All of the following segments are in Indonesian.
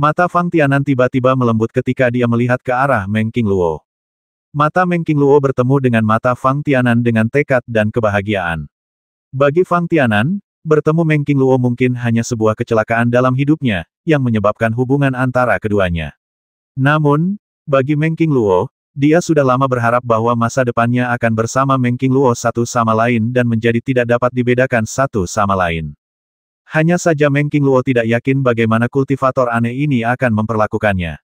Mata Fang Tianan tiba-tiba melembut ketika dia melihat ke arah Meng King Luo. Mata Meng King Luo bertemu dengan mata Fang Tianan dengan tekad dan kebahagiaan. Bagi Fang Tianan, bertemu Meng King Luo mungkin hanya sebuah kecelakaan dalam hidupnya, yang menyebabkan hubungan antara keduanya. Namun, bagi Meng King Luo, dia sudah lama berharap bahwa masa depannya akan bersama Meng King Luo satu sama lain dan menjadi tidak dapat dibedakan satu sama lain. Hanya saja Meng Luo tidak yakin bagaimana kultivator aneh ini akan memperlakukannya.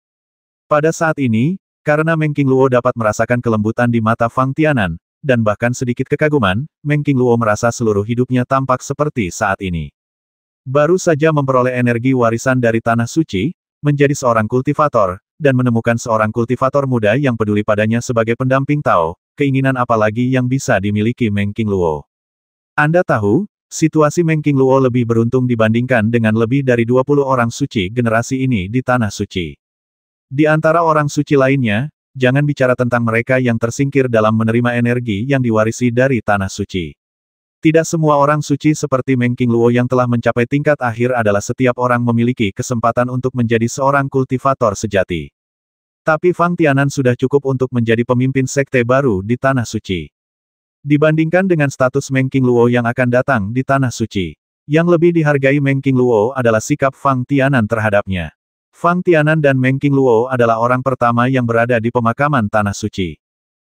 Pada saat ini, karena Meng Luo dapat merasakan kelembutan di mata Fang Tianan, dan bahkan sedikit kekaguman, Meng Luo merasa seluruh hidupnya tampak seperti saat ini. Baru saja memperoleh energi warisan dari Tanah Suci, menjadi seorang kultivator, dan menemukan seorang kultivator muda yang peduli padanya sebagai pendamping Tao, keinginan apalagi yang bisa dimiliki Meng Luo? Anda tahu, Situasi Meng Luo lebih beruntung dibandingkan dengan lebih dari 20 orang suci generasi ini di Tanah Suci. Di antara orang suci lainnya, jangan bicara tentang mereka yang tersingkir dalam menerima energi yang diwarisi dari Tanah Suci. Tidak semua orang suci seperti Meng Luo yang telah mencapai tingkat akhir adalah setiap orang memiliki kesempatan untuk menjadi seorang kultivator sejati. Tapi Fang Tianan sudah cukup untuk menjadi pemimpin sekte baru di Tanah Suci. Dibandingkan dengan status Mengking Luo yang akan datang di Tanah Suci. Yang lebih dihargai Mengking Luo adalah sikap Fang Tianan terhadapnya. Fang Tianan dan Mengking Luo adalah orang pertama yang berada di pemakaman Tanah Suci.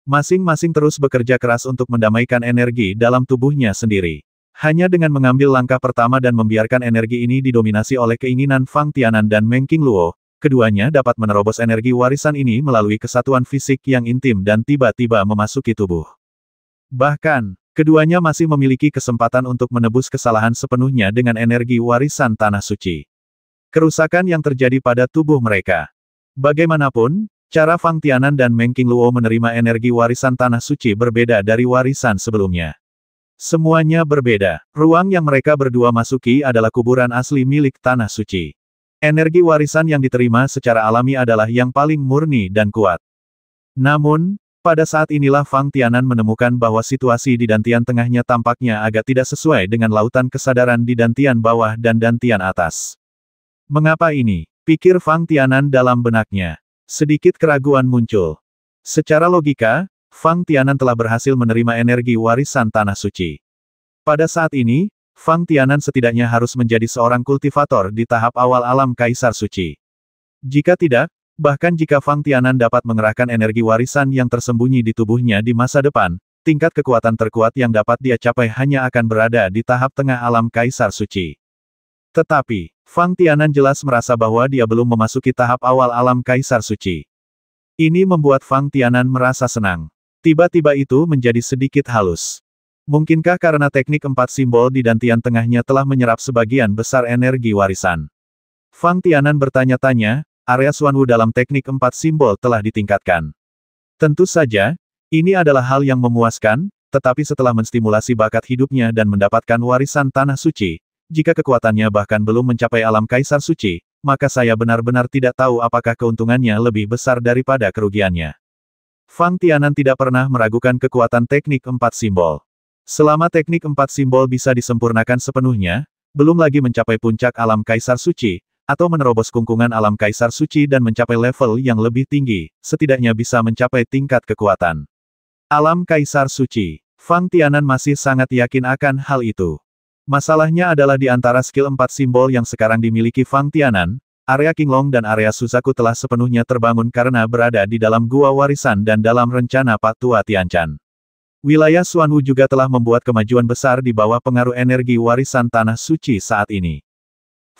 Masing-masing terus bekerja keras untuk mendamaikan energi dalam tubuhnya sendiri. Hanya dengan mengambil langkah pertama dan membiarkan energi ini didominasi oleh keinginan Fang Tianan dan Mengking Luo, keduanya dapat menerobos energi warisan ini melalui kesatuan fisik yang intim dan tiba-tiba memasuki tubuh. Bahkan, keduanya masih memiliki kesempatan untuk menebus kesalahan sepenuhnya dengan energi warisan Tanah Suci. Kerusakan yang terjadi pada tubuh mereka. Bagaimanapun, cara Fang Tianan dan Meng Luo menerima energi warisan Tanah Suci berbeda dari warisan sebelumnya. Semuanya berbeda. Ruang yang mereka berdua masuki adalah kuburan asli milik Tanah Suci. Energi warisan yang diterima secara alami adalah yang paling murni dan kuat. Namun, pada saat inilah Fang Tianan menemukan bahwa situasi di Dantian tengahnya tampaknya agak tidak sesuai dengan lautan kesadaran di Dantian bawah dan Dantian atas. Mengapa ini? Pikir Fang Tianan dalam benaknya. Sedikit keraguan muncul. Secara logika, Fang Tianan telah berhasil menerima energi warisan Tanah Suci. Pada saat ini, Fang Tianan setidaknya harus menjadi seorang kultivator di tahap awal alam Kaisar Suci. Jika tidak, Bahkan jika Fang Tianan dapat mengerahkan energi warisan yang tersembunyi di tubuhnya di masa depan, tingkat kekuatan terkuat yang dapat dia capai hanya akan berada di tahap tengah alam Kaisar Suci. Tetapi, Fang Tianan jelas merasa bahwa dia belum memasuki tahap awal alam Kaisar Suci. Ini membuat Fang Tianan merasa senang. Tiba-tiba itu menjadi sedikit halus. Mungkinkah karena teknik empat simbol di dantian tengahnya telah menyerap sebagian besar energi warisan? Fang Tianan bertanya-tanya, area Suanwu dalam teknik empat simbol telah ditingkatkan. Tentu saja, ini adalah hal yang memuaskan, tetapi setelah menstimulasi bakat hidupnya dan mendapatkan warisan tanah suci, jika kekuatannya bahkan belum mencapai alam kaisar suci, maka saya benar-benar tidak tahu apakah keuntungannya lebih besar daripada kerugiannya. Fang Tianan tidak pernah meragukan kekuatan teknik empat simbol. Selama teknik empat simbol bisa disempurnakan sepenuhnya, belum lagi mencapai puncak alam kaisar suci, atau menerobos kungkungan alam kaisar suci dan mencapai level yang lebih tinggi, setidaknya bisa mencapai tingkat kekuatan. Alam kaisar suci, Fang Tianan masih sangat yakin akan hal itu. Masalahnya adalah di antara skill empat simbol yang sekarang dimiliki Fang Tianan, area Kinglong dan area Suzaku telah sepenuhnya terbangun karena berada di dalam gua warisan dan dalam rencana Pak Tua Tianchan. Wilayah Suanwu juga telah membuat kemajuan besar di bawah pengaruh energi warisan Tanah Suci saat ini.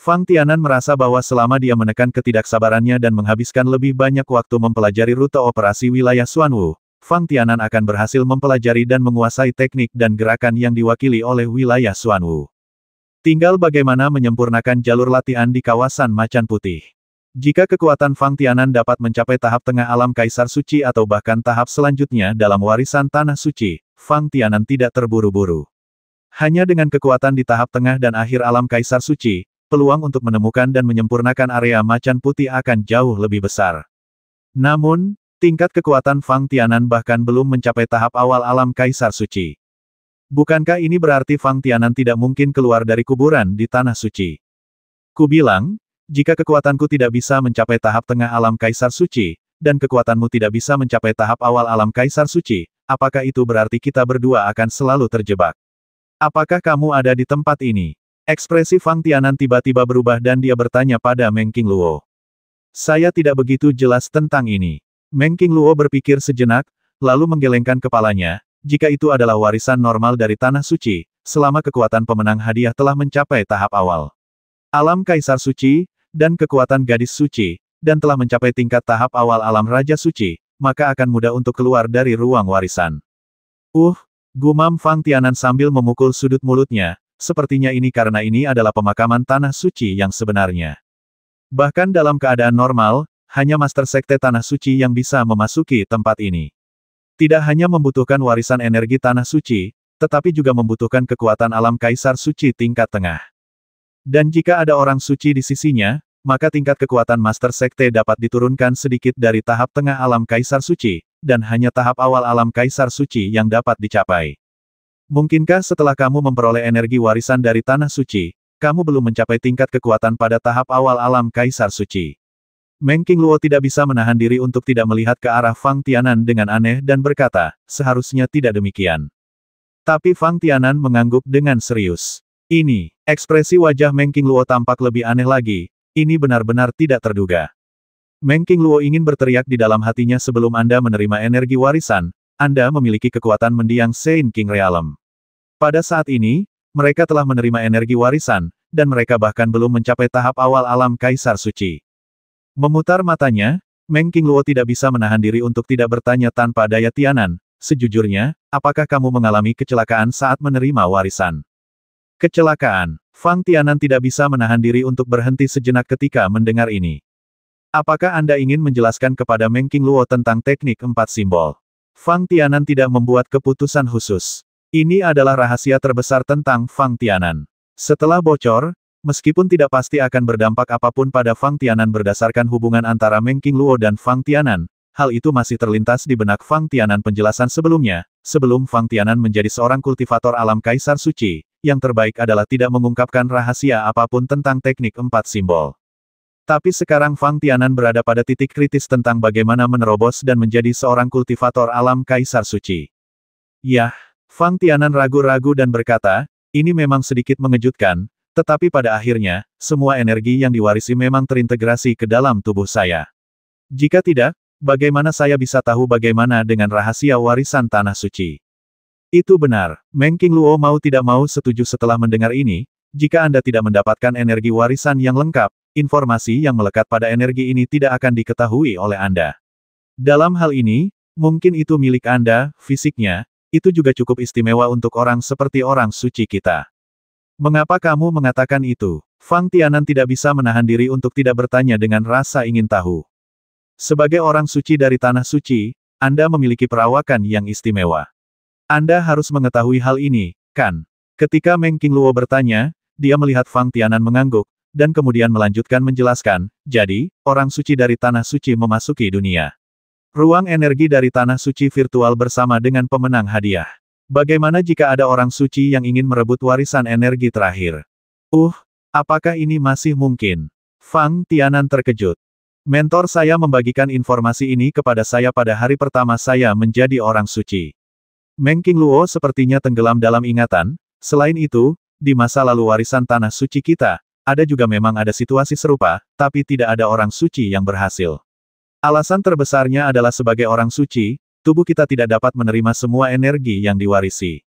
Fang Tianan merasa bahwa selama dia menekan ketidaksabarannya dan menghabiskan lebih banyak waktu mempelajari rute operasi wilayah Suanwu, Fang Tianan akan berhasil mempelajari dan menguasai teknik dan gerakan yang diwakili oleh wilayah Suanwu. Tinggal bagaimana menyempurnakan jalur latihan di kawasan Macan Putih. Jika kekuatan Fang Tianan dapat mencapai tahap tengah alam Kaisar Suci atau bahkan tahap selanjutnya dalam warisan Tanah Suci, Fang Tianan tidak terburu-buru. Hanya dengan kekuatan di tahap tengah dan akhir alam Kaisar Suci, peluang untuk menemukan dan menyempurnakan area macan putih akan jauh lebih besar. Namun, tingkat kekuatan Fang Tianan bahkan belum mencapai tahap awal alam Kaisar Suci. Bukankah ini berarti Fang Tianan tidak mungkin keluar dari kuburan di Tanah Suci? Ku bilang, jika kekuatanku tidak bisa mencapai tahap tengah alam Kaisar Suci, dan kekuatanmu tidak bisa mencapai tahap awal alam Kaisar Suci, apakah itu berarti kita berdua akan selalu terjebak? Apakah kamu ada di tempat ini? Ekspresi Fang Tianan tiba-tiba berubah dan dia bertanya pada Meng King Luo. Saya tidak begitu jelas tentang ini. Meng King Luo berpikir sejenak, lalu menggelengkan kepalanya, jika itu adalah warisan normal dari Tanah Suci, selama kekuatan pemenang hadiah telah mencapai tahap awal. Alam Kaisar Suci, dan kekuatan Gadis Suci, dan telah mencapai tingkat tahap awal alam Raja Suci, maka akan mudah untuk keluar dari ruang warisan. Uh, gumam Fang Tianan sambil memukul sudut mulutnya, Sepertinya ini karena ini adalah pemakaman Tanah Suci yang sebenarnya. Bahkan dalam keadaan normal, hanya Master Sekte Tanah Suci yang bisa memasuki tempat ini. Tidak hanya membutuhkan warisan energi Tanah Suci, tetapi juga membutuhkan kekuatan alam Kaisar Suci tingkat tengah. Dan jika ada orang suci di sisinya, maka tingkat kekuatan Master Sekte dapat diturunkan sedikit dari tahap tengah alam Kaisar Suci, dan hanya tahap awal alam Kaisar Suci yang dapat dicapai. Mungkinkah setelah kamu memperoleh energi warisan dari Tanah Suci, kamu belum mencapai tingkat kekuatan pada tahap awal alam Kaisar Suci? Meng Luo tidak bisa menahan diri untuk tidak melihat ke arah Fang Tianan dengan aneh dan berkata, seharusnya tidak demikian. Tapi Fang Tianan mengangguk dengan serius. Ini, ekspresi wajah Meng Luo tampak lebih aneh lagi, ini benar-benar tidak terduga. Meng Luo ingin berteriak di dalam hatinya sebelum Anda menerima energi warisan, Anda memiliki kekuatan mendiang Sein King Realm. Pada saat ini, mereka telah menerima energi warisan, dan mereka bahkan belum mencapai tahap awal alam Kaisar Suci. Memutar matanya, Meng Luo tidak bisa menahan diri untuk tidak bertanya tanpa daya tianan, sejujurnya, apakah kamu mengalami kecelakaan saat menerima warisan? Kecelakaan, Fang Tianan tidak bisa menahan diri untuk berhenti sejenak ketika mendengar ini. Apakah Anda ingin menjelaskan kepada Meng Luo tentang teknik empat simbol? Fang Tianan tidak membuat keputusan khusus. Ini adalah rahasia terbesar tentang Fang Tianan. Setelah bocor, meskipun tidak pasti akan berdampak apapun pada Fang Tianan berdasarkan hubungan antara Meng Luo dan Fang Tianan, hal itu masih terlintas di benak Fang Tianan penjelasan sebelumnya, sebelum Fang Tianan menjadi seorang kultivator alam Kaisar Suci, yang terbaik adalah tidak mengungkapkan rahasia apapun tentang teknik empat simbol. Tapi sekarang Fang Tianan berada pada titik kritis tentang bagaimana menerobos dan menjadi seorang kultivator alam Kaisar Suci. Yah, Fang Tianan ragu-ragu dan berkata, ini memang sedikit mengejutkan, tetapi pada akhirnya, semua energi yang diwarisi memang terintegrasi ke dalam tubuh saya. Jika tidak, bagaimana saya bisa tahu bagaimana dengan rahasia warisan Tanah Suci? Itu benar, Meng King Luo mau tidak mau setuju setelah mendengar ini, jika Anda tidak mendapatkan energi warisan yang lengkap, informasi yang melekat pada energi ini tidak akan diketahui oleh Anda. Dalam hal ini, mungkin itu milik Anda, fisiknya, itu juga cukup istimewa untuk orang seperti orang suci kita. Mengapa kamu mengatakan itu? Fang Tianan tidak bisa menahan diri untuk tidak bertanya dengan rasa ingin tahu. Sebagai orang suci dari Tanah Suci, Anda memiliki perawakan yang istimewa. Anda harus mengetahui hal ini, kan? Ketika Meng Qingluo bertanya, dia melihat Fang Tianan mengangguk, dan kemudian melanjutkan menjelaskan, jadi, orang suci dari Tanah Suci memasuki dunia Ruang energi dari Tanah Suci virtual bersama dengan pemenang hadiah. Bagaimana jika ada orang suci yang ingin merebut warisan energi terakhir? Uh, apakah ini masih mungkin? Fang Tianan terkejut. Mentor saya membagikan informasi ini kepada saya pada hari pertama saya menjadi orang suci. Meng Luo sepertinya tenggelam dalam ingatan, selain itu, di masa lalu warisan tanah suci kita, ada juga memang ada situasi serupa, tapi tidak ada orang suci yang berhasil. Alasan terbesarnya adalah sebagai orang suci, tubuh kita tidak dapat menerima semua energi yang diwarisi.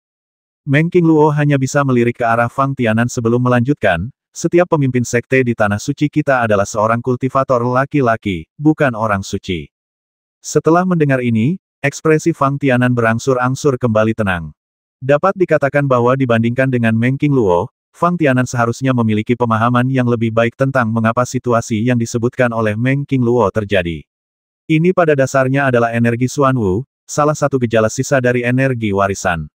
Meng Luo hanya bisa melirik ke arah Fang Tianan sebelum melanjutkan, setiap pemimpin sekte di Tanah Suci kita adalah seorang kultivator laki-laki, bukan orang suci. Setelah mendengar ini, ekspresi Fang Tianan berangsur-angsur kembali tenang. Dapat dikatakan bahwa dibandingkan dengan Meng Luo, Fang Tianan seharusnya memiliki pemahaman yang lebih baik tentang mengapa situasi yang disebutkan oleh Meng Luo terjadi. Ini pada dasarnya adalah energi Xuan Wu, salah satu gejala sisa dari energi warisan.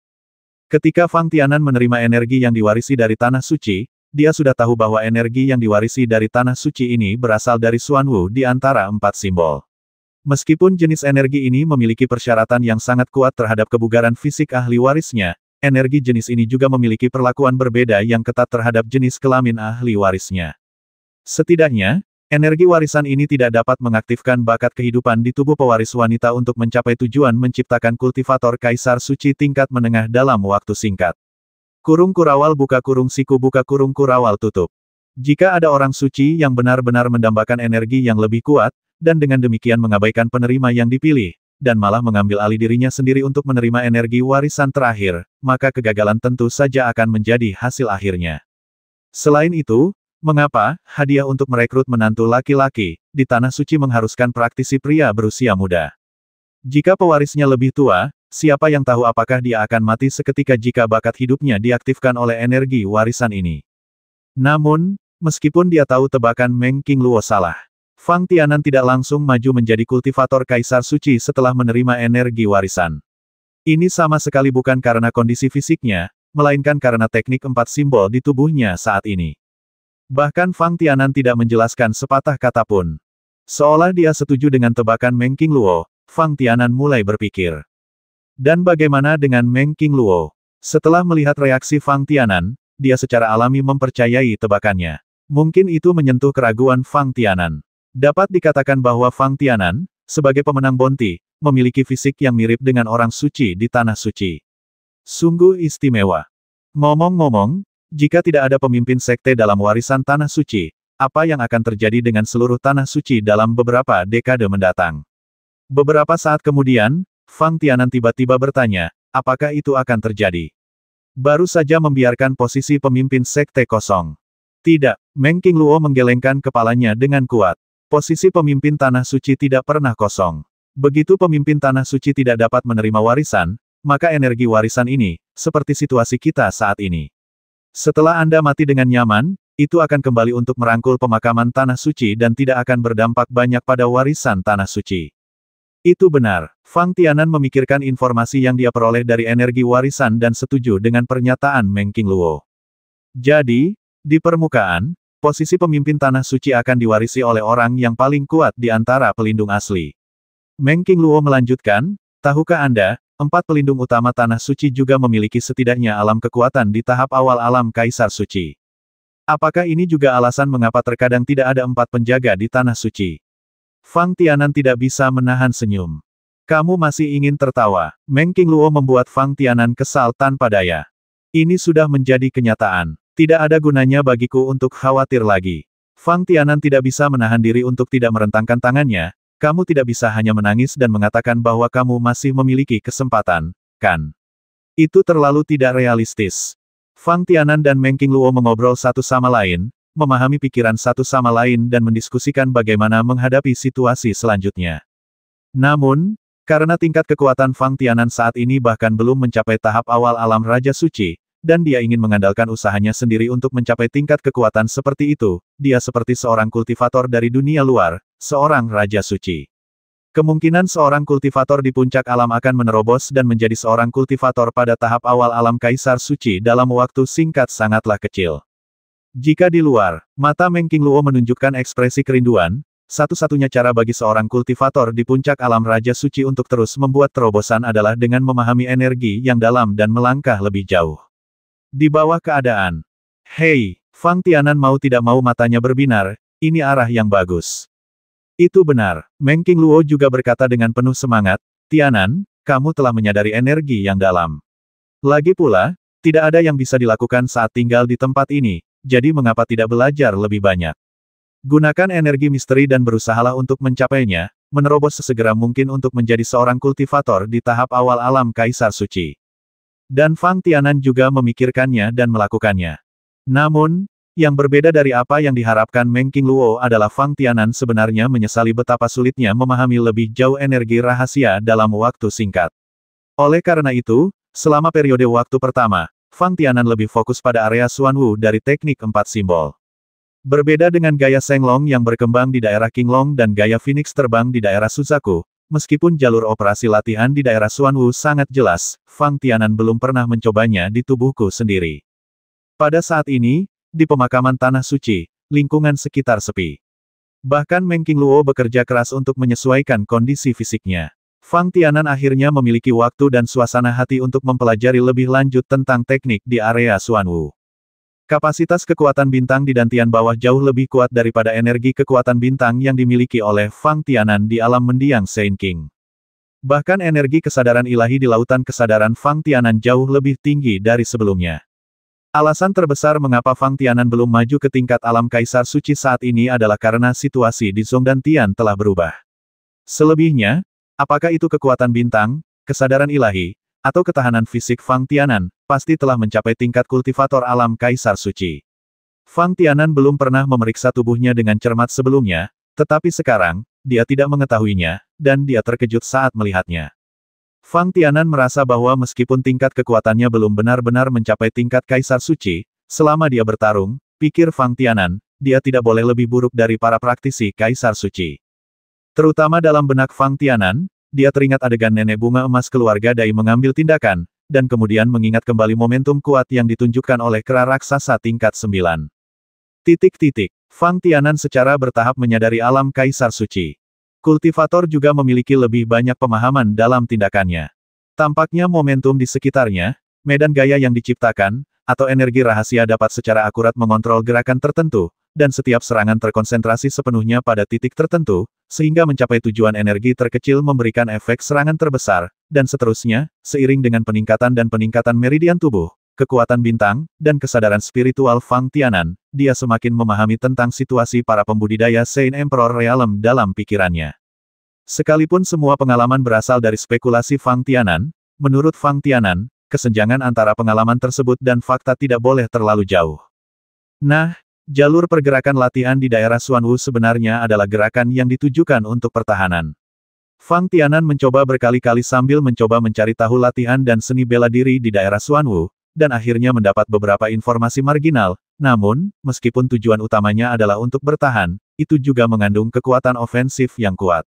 Ketika Fang Tianan menerima energi yang diwarisi dari Tanah Suci, dia sudah tahu bahwa energi yang diwarisi dari Tanah Suci ini berasal dari Xuan Wu di antara empat simbol. Meskipun jenis energi ini memiliki persyaratan yang sangat kuat terhadap kebugaran fisik ahli warisnya, energi jenis ini juga memiliki perlakuan berbeda yang ketat terhadap jenis kelamin ahli warisnya. Setidaknya, Energi warisan ini tidak dapat mengaktifkan bakat kehidupan di tubuh pewaris wanita untuk mencapai tujuan menciptakan kultivator kaisar suci tingkat menengah dalam waktu singkat. Kurung kurawal buka kurung siku buka kurung kurawal tutup. Jika ada orang suci yang benar-benar mendambakan energi yang lebih kuat, dan dengan demikian mengabaikan penerima yang dipilih, dan malah mengambil alih dirinya sendiri untuk menerima energi warisan terakhir, maka kegagalan tentu saja akan menjadi hasil akhirnya. Selain itu, Mengapa, hadiah untuk merekrut menantu laki-laki, di Tanah Suci mengharuskan praktisi pria berusia muda. Jika pewarisnya lebih tua, siapa yang tahu apakah dia akan mati seketika jika bakat hidupnya diaktifkan oleh energi warisan ini. Namun, meskipun dia tahu tebakan Meng King Luo salah, Fang Tianan tidak langsung maju menjadi kultivator Kaisar Suci setelah menerima energi warisan. Ini sama sekali bukan karena kondisi fisiknya, melainkan karena teknik empat simbol di tubuhnya saat ini. Bahkan Fang Tianan tidak menjelaskan sepatah kata pun. Seolah dia setuju dengan tebakan Meng King Luo. Fang Tianan mulai berpikir. Dan bagaimana dengan Meng King Luo? Setelah melihat reaksi Fang Tianan, dia secara alami mempercayai tebakannya. Mungkin itu menyentuh keraguan Fang Tianan. Dapat dikatakan bahwa Fang Tianan, sebagai pemenang Bonti, memiliki fisik yang mirip dengan orang suci di Tanah Suci. Sungguh istimewa. Ngomong-ngomong, jika tidak ada pemimpin sekte dalam warisan Tanah Suci, apa yang akan terjadi dengan seluruh Tanah Suci dalam beberapa dekade mendatang? Beberapa saat kemudian, Fang Tianan tiba-tiba bertanya, apakah itu akan terjadi? Baru saja membiarkan posisi pemimpin sekte kosong. Tidak, Meng King Luo menggelengkan kepalanya dengan kuat. Posisi pemimpin Tanah Suci tidak pernah kosong. Begitu pemimpin Tanah Suci tidak dapat menerima warisan, maka energi warisan ini, seperti situasi kita saat ini. Setelah Anda mati dengan nyaman, itu akan kembali untuk merangkul pemakaman Tanah Suci dan tidak akan berdampak banyak pada warisan Tanah Suci. Itu benar, Fang Tianan memikirkan informasi yang dia peroleh dari energi warisan dan setuju dengan pernyataan Meng King Luo. Jadi, di permukaan, posisi pemimpin Tanah Suci akan diwarisi oleh orang yang paling kuat di antara pelindung asli. Meng King Luo melanjutkan, tahukah Anda, Empat pelindung utama Tanah Suci juga memiliki setidaknya alam kekuatan di tahap awal alam Kaisar Suci. Apakah ini juga alasan mengapa terkadang tidak ada empat penjaga di Tanah Suci? Fang Tianan tidak bisa menahan senyum. Kamu masih ingin tertawa. Meng Luo membuat Fang Tianan kesal tanpa daya. Ini sudah menjadi kenyataan. Tidak ada gunanya bagiku untuk khawatir lagi. Fang Tianan tidak bisa menahan diri untuk tidak merentangkan tangannya, kamu tidak bisa hanya menangis dan mengatakan bahwa kamu masih memiliki kesempatan, kan? Itu terlalu tidak realistis. Fang Tianan dan Meng Luo mengobrol satu sama lain, memahami pikiran satu sama lain dan mendiskusikan bagaimana menghadapi situasi selanjutnya. Namun, karena tingkat kekuatan Fang Tianan saat ini bahkan belum mencapai tahap awal alam Raja Suci, dan dia ingin mengandalkan usahanya sendiri untuk mencapai tingkat kekuatan seperti itu, dia seperti seorang kultivator dari dunia luar, seorang Raja Suci. Kemungkinan seorang kultivator di puncak alam akan menerobos dan menjadi seorang kultivator pada tahap awal alam Kaisar Suci dalam waktu singkat sangatlah kecil. Jika di luar, mata Meng luo menunjukkan ekspresi kerinduan, satu-satunya cara bagi seorang kultivator di puncak alam Raja Suci untuk terus membuat terobosan adalah dengan memahami energi yang dalam dan melangkah lebih jauh. Di bawah keadaan, Hei, Fang Tianan mau tidak mau matanya berbinar, ini arah yang bagus. Itu benar, Meng King Luo juga berkata dengan penuh semangat, Tianan, kamu telah menyadari energi yang dalam. Lagi pula, tidak ada yang bisa dilakukan saat tinggal di tempat ini, jadi mengapa tidak belajar lebih banyak? Gunakan energi misteri dan berusahalah untuk mencapainya, menerobos sesegera mungkin untuk menjadi seorang kultivator di tahap awal alam Kaisar Suci. Dan Fang Tianan juga memikirkannya dan melakukannya. Namun, yang berbeda dari apa yang diharapkan Meng Luo adalah Fang Tianan sebenarnya menyesali betapa sulitnya memahami lebih jauh energi rahasia dalam waktu singkat. Oleh karena itu, selama periode waktu pertama, Fang Tianan lebih fokus pada area Wu dari teknik empat simbol. Berbeda dengan gaya Long yang berkembang di daerah King Long dan gaya Phoenix terbang di daerah Suzaku, meskipun jalur operasi latihan di daerah Wu sangat jelas, Fang Tianan belum pernah mencobanya di tubuhku sendiri. Pada saat ini, di pemakaman Tanah Suci, lingkungan sekitar sepi. Bahkan Meng Luo bekerja keras untuk menyesuaikan kondisi fisiknya. Fang Tianan akhirnya memiliki waktu dan suasana hati untuk mempelajari lebih lanjut tentang teknik di area Suanwu. Kapasitas kekuatan bintang di dantian bawah jauh lebih kuat daripada energi kekuatan bintang yang dimiliki oleh Fang Tianan di alam mendiang Saint King. Bahkan energi kesadaran ilahi di lautan kesadaran Fang Tianan jauh lebih tinggi dari sebelumnya. Alasan terbesar mengapa Fang Tianan belum maju ke tingkat alam kaisar suci saat ini adalah karena situasi di dan Tian telah berubah. Selebihnya, apakah itu kekuatan bintang, kesadaran ilahi, atau ketahanan fisik Fang Tianan, pasti telah mencapai tingkat kultivator alam kaisar suci. Fang Tianan belum pernah memeriksa tubuhnya dengan cermat sebelumnya, tetapi sekarang, dia tidak mengetahuinya, dan dia terkejut saat melihatnya. Fang Tianan merasa bahwa meskipun tingkat kekuatannya belum benar-benar mencapai tingkat Kaisar Suci, selama dia bertarung, pikir Fang Tianan, dia tidak boleh lebih buruk dari para praktisi Kaisar Suci. Terutama dalam benak Fang Tianan, dia teringat adegan nenek bunga emas keluarga Dai mengambil tindakan, dan kemudian mengingat kembali momentum kuat yang ditunjukkan oleh kera raksasa tingkat 9. Titik-titik, Fang Tianan secara bertahap menyadari alam Kaisar Suci. Kultivator juga memiliki lebih banyak pemahaman dalam tindakannya. Tampaknya momentum di sekitarnya, medan gaya yang diciptakan, atau energi rahasia dapat secara akurat mengontrol gerakan tertentu, dan setiap serangan terkonsentrasi sepenuhnya pada titik tertentu, sehingga mencapai tujuan energi terkecil memberikan efek serangan terbesar, dan seterusnya, seiring dengan peningkatan dan peningkatan meridian tubuh, kekuatan bintang, dan kesadaran spiritual Fang Tianan, dia semakin memahami tentang situasi para pembudidaya Saint Emperor Realm dalam pikirannya. Sekalipun semua pengalaman berasal dari spekulasi Fang Tianan, menurut Fang Tianan, kesenjangan antara pengalaman tersebut dan fakta tidak boleh terlalu jauh. Nah, jalur pergerakan latihan di daerah Suanwu sebenarnya adalah gerakan yang ditujukan untuk pertahanan. Fang Tianan mencoba berkali-kali sambil mencoba mencari tahu latihan dan seni bela diri di daerah Suanwu, dan akhirnya mendapat beberapa informasi marginal, namun, meskipun tujuan utamanya adalah untuk bertahan, itu juga mengandung kekuatan ofensif yang kuat.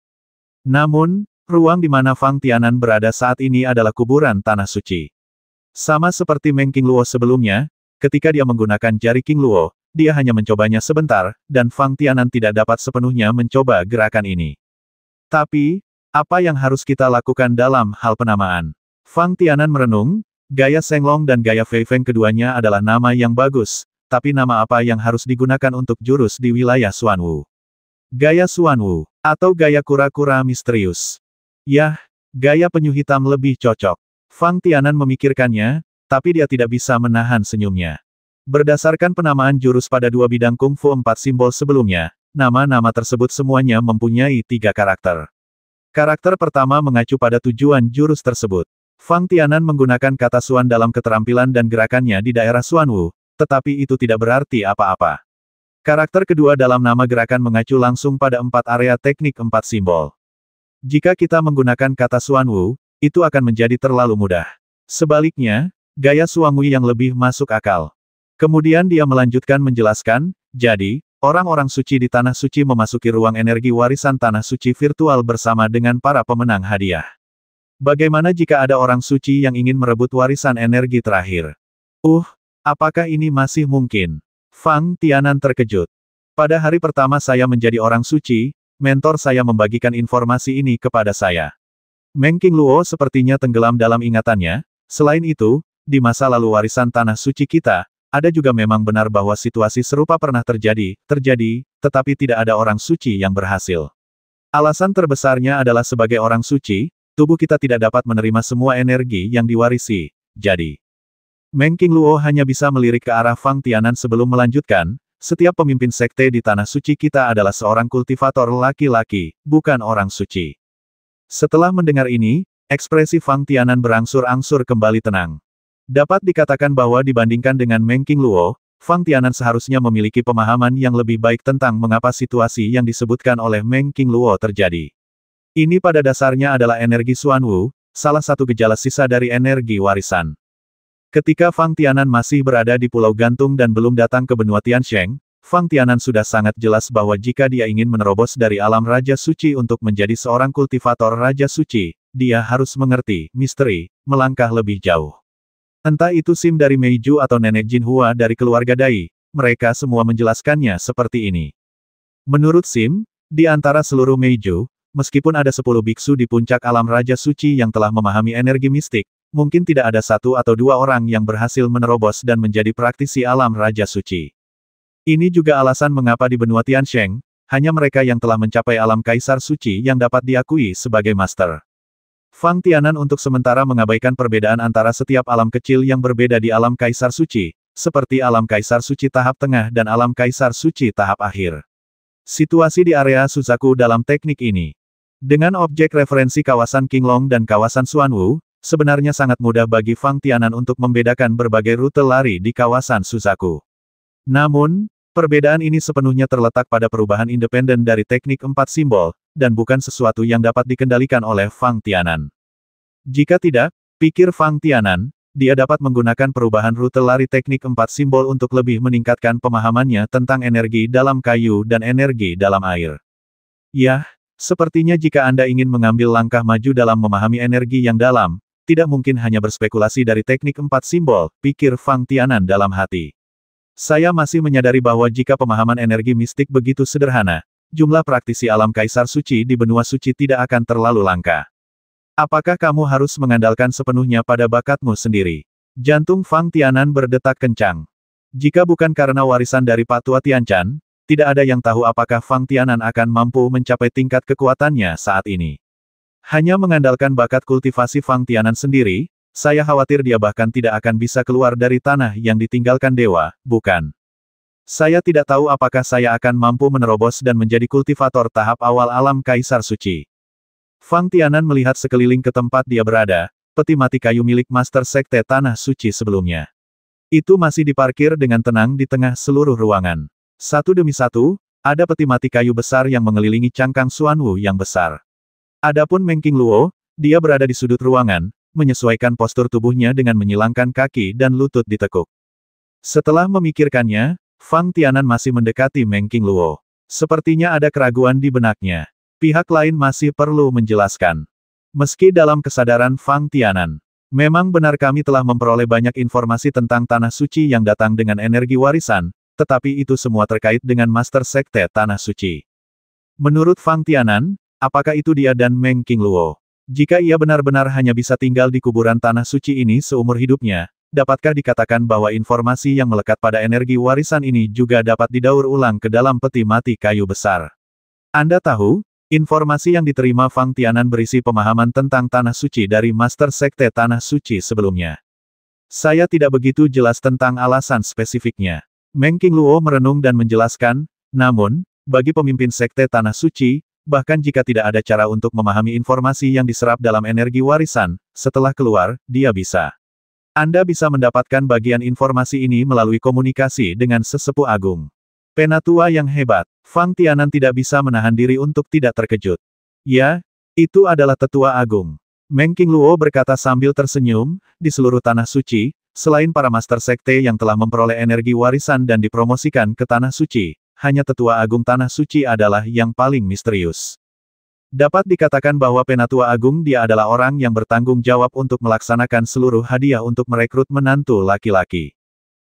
Namun, ruang di mana Fang Tianan berada saat ini adalah kuburan Tanah Suci. Sama seperti Meng King Luo sebelumnya, ketika dia menggunakan jari King Luo, dia hanya mencobanya sebentar, dan Fang Tianan tidak dapat sepenuhnya mencoba gerakan ini. Tapi, apa yang harus kita lakukan dalam hal penamaan? Fang Tianan merenung, Gaya Senglong dan gaya Fei Feng keduanya adalah nama yang bagus, tapi nama apa yang harus digunakan untuk jurus di wilayah Suanwu? Gaya Suanwu, atau gaya kura-kura misterius. Yah, gaya penyu hitam lebih cocok. Fang Tianan memikirkannya, tapi dia tidak bisa menahan senyumnya. Berdasarkan penamaan jurus pada dua bidang kungfu empat simbol sebelumnya, nama-nama tersebut semuanya mempunyai tiga karakter. Karakter pertama mengacu pada tujuan jurus tersebut. Fang Tianan menggunakan kata Suan dalam keterampilan dan gerakannya di daerah Suanwu, tetapi itu tidak berarti apa-apa. Karakter kedua dalam nama gerakan mengacu langsung pada empat area teknik empat simbol. Jika kita menggunakan kata Suanwu, itu akan menjadi terlalu mudah. Sebaliknya, gaya Wu yang lebih masuk akal. Kemudian dia melanjutkan menjelaskan, jadi, orang-orang suci di Tanah Suci memasuki ruang energi warisan Tanah Suci virtual bersama dengan para pemenang hadiah. Bagaimana jika ada orang suci yang ingin merebut warisan energi terakhir? Uh, apakah ini masih mungkin? Fang Tianan terkejut. Pada hari pertama saya menjadi orang suci, mentor saya membagikan informasi ini kepada saya. Meng Luo sepertinya tenggelam dalam ingatannya, selain itu, di masa lalu warisan tanah suci kita, ada juga memang benar bahwa situasi serupa pernah terjadi, terjadi, tetapi tidak ada orang suci yang berhasil. Alasan terbesarnya adalah sebagai orang suci, tubuh kita tidak dapat menerima semua energi yang diwarisi, jadi. Meng King Luo hanya bisa melirik ke arah Fang Tianan sebelum melanjutkan, setiap pemimpin sekte di Tanah Suci kita adalah seorang kultivator laki-laki, bukan orang suci. Setelah mendengar ini, ekspresi Fang Tianan berangsur-angsur kembali tenang. Dapat dikatakan bahwa dibandingkan dengan Meng King Luo, Fang Tianan seharusnya memiliki pemahaman yang lebih baik tentang mengapa situasi yang disebutkan oleh Meng King Luo terjadi. Ini pada dasarnya adalah energi Wu, salah satu gejala sisa dari energi warisan. Ketika Fang Tianan masih berada di Pulau Gantung dan belum datang ke benua Tiansheng, Fang Tianan sudah sangat jelas bahwa jika dia ingin menerobos dari alam Raja Suci untuk menjadi seorang kultivator Raja Suci, dia harus mengerti misteri, melangkah lebih jauh. Entah itu Sim dari Meiju atau Nenek Jin Hua dari keluarga Dai, mereka semua menjelaskannya seperti ini. Menurut Sim, di antara seluruh Meiju, Meskipun ada sepuluh biksu di puncak alam Raja Suci yang telah memahami energi mistik, mungkin tidak ada satu atau dua orang yang berhasil menerobos dan menjadi praktisi alam Raja Suci. Ini juga alasan mengapa di benua Tiansheng, hanya mereka yang telah mencapai alam Kaisar Suci yang dapat diakui sebagai master. Fang Tianan untuk sementara mengabaikan perbedaan antara setiap alam kecil yang berbeda di alam Kaisar Suci, seperti alam Kaisar Suci tahap tengah dan alam Kaisar Suci tahap akhir. Situasi di area Suzaku dalam teknik ini dengan objek referensi kawasan Kinglong dan kawasan Suanwu, sebenarnya sangat mudah bagi Fang Tianan untuk membedakan berbagai rute lari di kawasan Suzaku. Namun, perbedaan ini sepenuhnya terletak pada perubahan independen dari teknik empat simbol, dan bukan sesuatu yang dapat dikendalikan oleh Fang Tianan. Jika tidak, pikir Fang Tianan, dia dapat menggunakan perubahan rute lari teknik empat simbol untuk lebih meningkatkan pemahamannya tentang energi dalam kayu dan energi dalam air. Yah, Sepertinya jika Anda ingin mengambil langkah maju dalam memahami energi yang dalam, tidak mungkin hanya berspekulasi dari teknik empat simbol, pikir Fang Tianan dalam hati. Saya masih menyadari bahwa jika pemahaman energi mistik begitu sederhana, jumlah praktisi alam kaisar suci di benua suci tidak akan terlalu langka. Apakah kamu harus mengandalkan sepenuhnya pada bakatmu sendiri? Jantung Fang Tianan berdetak kencang. Jika bukan karena warisan dari Patua Tianchan, tidak ada yang tahu apakah Fang Tianan akan mampu mencapai tingkat kekuatannya saat ini. Hanya mengandalkan bakat kultivasi Fang Tianan sendiri, saya khawatir dia bahkan tidak akan bisa keluar dari tanah yang ditinggalkan dewa, bukan? Saya tidak tahu apakah saya akan mampu menerobos dan menjadi kultivator tahap awal alam Kaisar Suci. Fang Tianan melihat sekeliling ke tempat dia berada, peti mati kayu milik Master Sekte Tanah Suci sebelumnya. Itu masih diparkir dengan tenang di tengah seluruh ruangan. Satu demi satu, ada peti mati kayu besar yang mengelilingi cangkang Wu yang besar. Adapun Mengking Luo, dia berada di sudut ruangan, menyesuaikan postur tubuhnya dengan menyilangkan kaki dan lutut ditekuk. Setelah memikirkannya, Fang Tianan masih mendekati Mengking Luo. Sepertinya ada keraguan di benaknya. Pihak lain masih perlu menjelaskan. Meski dalam kesadaran Fang Tianan, memang benar kami telah memperoleh banyak informasi tentang Tanah Suci yang datang dengan energi warisan, tetapi itu semua terkait dengan Master Sekte Tanah Suci. Menurut Fang Tianan, apakah itu dia dan Meng King Luo? Jika ia benar-benar hanya bisa tinggal di kuburan Tanah Suci ini seumur hidupnya, dapatkah dikatakan bahwa informasi yang melekat pada energi warisan ini juga dapat didaur ulang ke dalam peti mati kayu besar? Anda tahu, Informasi yang diterima Fang Tianan berisi pemahaman tentang Tanah Suci dari Master Sekte Tanah Suci sebelumnya. Saya tidak begitu jelas tentang alasan spesifiknya. Meng Qingluo merenung dan menjelaskan, namun, bagi pemimpin sekte Tanah Suci, bahkan jika tidak ada cara untuk memahami informasi yang diserap dalam energi warisan, setelah keluar, dia bisa. Anda bisa mendapatkan bagian informasi ini melalui komunikasi dengan sesepuh agung. Penatua yang hebat, Fang Tianan tidak bisa menahan diri untuk tidak terkejut. Ya, itu adalah tetua agung. Meng King Luo berkata sambil tersenyum, di seluruh Tanah Suci, selain para Master Sekte yang telah memperoleh energi warisan dan dipromosikan ke Tanah Suci, hanya Tetua Agung Tanah Suci adalah yang paling misterius. Dapat dikatakan bahwa Penatua Agung dia adalah orang yang bertanggung jawab untuk melaksanakan seluruh hadiah untuk merekrut menantu laki-laki.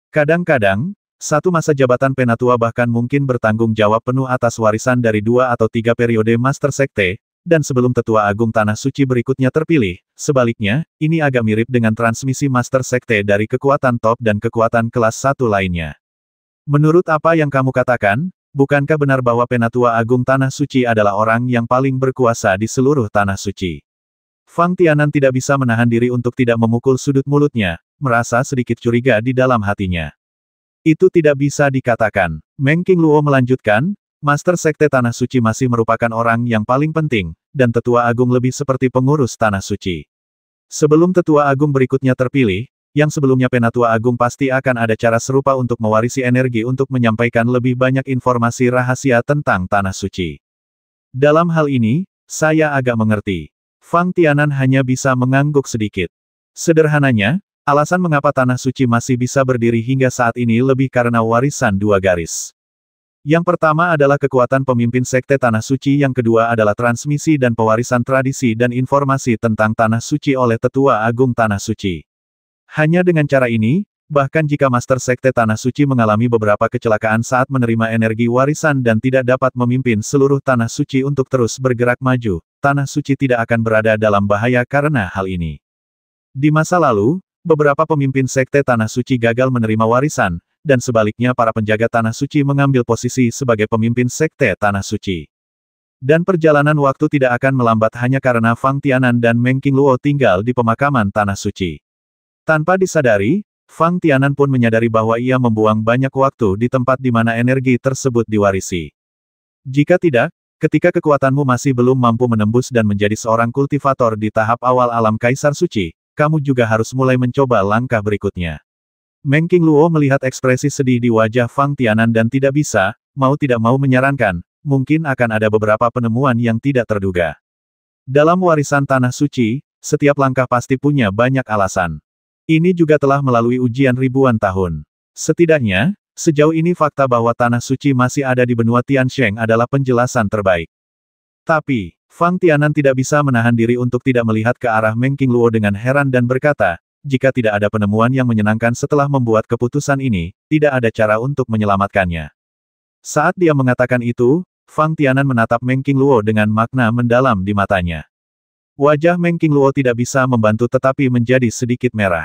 Kadang-kadang, satu masa jabatan Penatua bahkan mungkin bertanggung jawab penuh atas warisan dari dua atau tiga periode Master Sekte, dan sebelum tetua agung tanah suci berikutnya terpilih. Sebaliknya, ini agak mirip dengan transmisi master sekte dari kekuatan top dan kekuatan kelas satu lainnya. Menurut apa yang kamu katakan, bukankah benar bahwa penatua agung tanah suci adalah orang yang paling berkuasa di seluruh tanah suci? Fang Tianan tidak bisa menahan diri untuk tidak memukul sudut mulutnya, merasa sedikit curiga di dalam hatinya. Itu tidak bisa dikatakan. Meng Qingluo melanjutkan, Master Sekte Tanah Suci masih merupakan orang yang paling penting, dan Tetua Agung lebih seperti pengurus Tanah Suci. Sebelum Tetua Agung berikutnya terpilih, yang sebelumnya Penatua Agung pasti akan ada cara serupa untuk mewarisi energi untuk menyampaikan lebih banyak informasi rahasia tentang Tanah Suci. Dalam hal ini, saya agak mengerti. Fang Tianan hanya bisa mengangguk sedikit. Sederhananya, alasan mengapa Tanah Suci masih bisa berdiri hingga saat ini lebih karena warisan dua garis. Yang pertama adalah kekuatan pemimpin Sekte Tanah Suci yang kedua adalah transmisi dan pewarisan tradisi dan informasi tentang Tanah Suci oleh Tetua Agung Tanah Suci. Hanya dengan cara ini, bahkan jika Master Sekte Tanah Suci mengalami beberapa kecelakaan saat menerima energi warisan dan tidak dapat memimpin seluruh Tanah Suci untuk terus bergerak maju, Tanah Suci tidak akan berada dalam bahaya karena hal ini. Di masa lalu, beberapa pemimpin Sekte Tanah Suci gagal menerima warisan, dan sebaliknya para penjaga Tanah Suci mengambil posisi sebagai pemimpin Sekte Tanah Suci. Dan perjalanan waktu tidak akan melambat hanya karena Fang Tianan dan Meng Luo tinggal di pemakaman Tanah Suci. Tanpa disadari, Fang Tianan pun menyadari bahwa ia membuang banyak waktu di tempat di mana energi tersebut diwarisi. Jika tidak, ketika kekuatanmu masih belum mampu menembus dan menjadi seorang kultivator di tahap awal alam Kaisar Suci, kamu juga harus mulai mencoba langkah berikutnya. Meng King Luo melihat ekspresi sedih di wajah Fang Tianan dan tidak bisa, mau tidak mau menyarankan, mungkin akan ada beberapa penemuan yang tidak terduga. Dalam warisan Tanah Suci, setiap langkah pasti punya banyak alasan. Ini juga telah melalui ujian ribuan tahun. Setidaknya, sejauh ini fakta bahwa Tanah Suci masih ada di benua Tiansheng adalah penjelasan terbaik. Tapi, Fang Tianan tidak bisa menahan diri untuk tidak melihat ke arah Meng King Luo dengan heran dan berkata, jika tidak ada penemuan yang menyenangkan setelah membuat keputusan ini, tidak ada cara untuk menyelamatkannya. Saat dia mengatakan itu, Fang Tianan menatap Meng Luo dengan makna mendalam di matanya. Wajah Meng Luo tidak bisa membantu tetapi menjadi sedikit merah.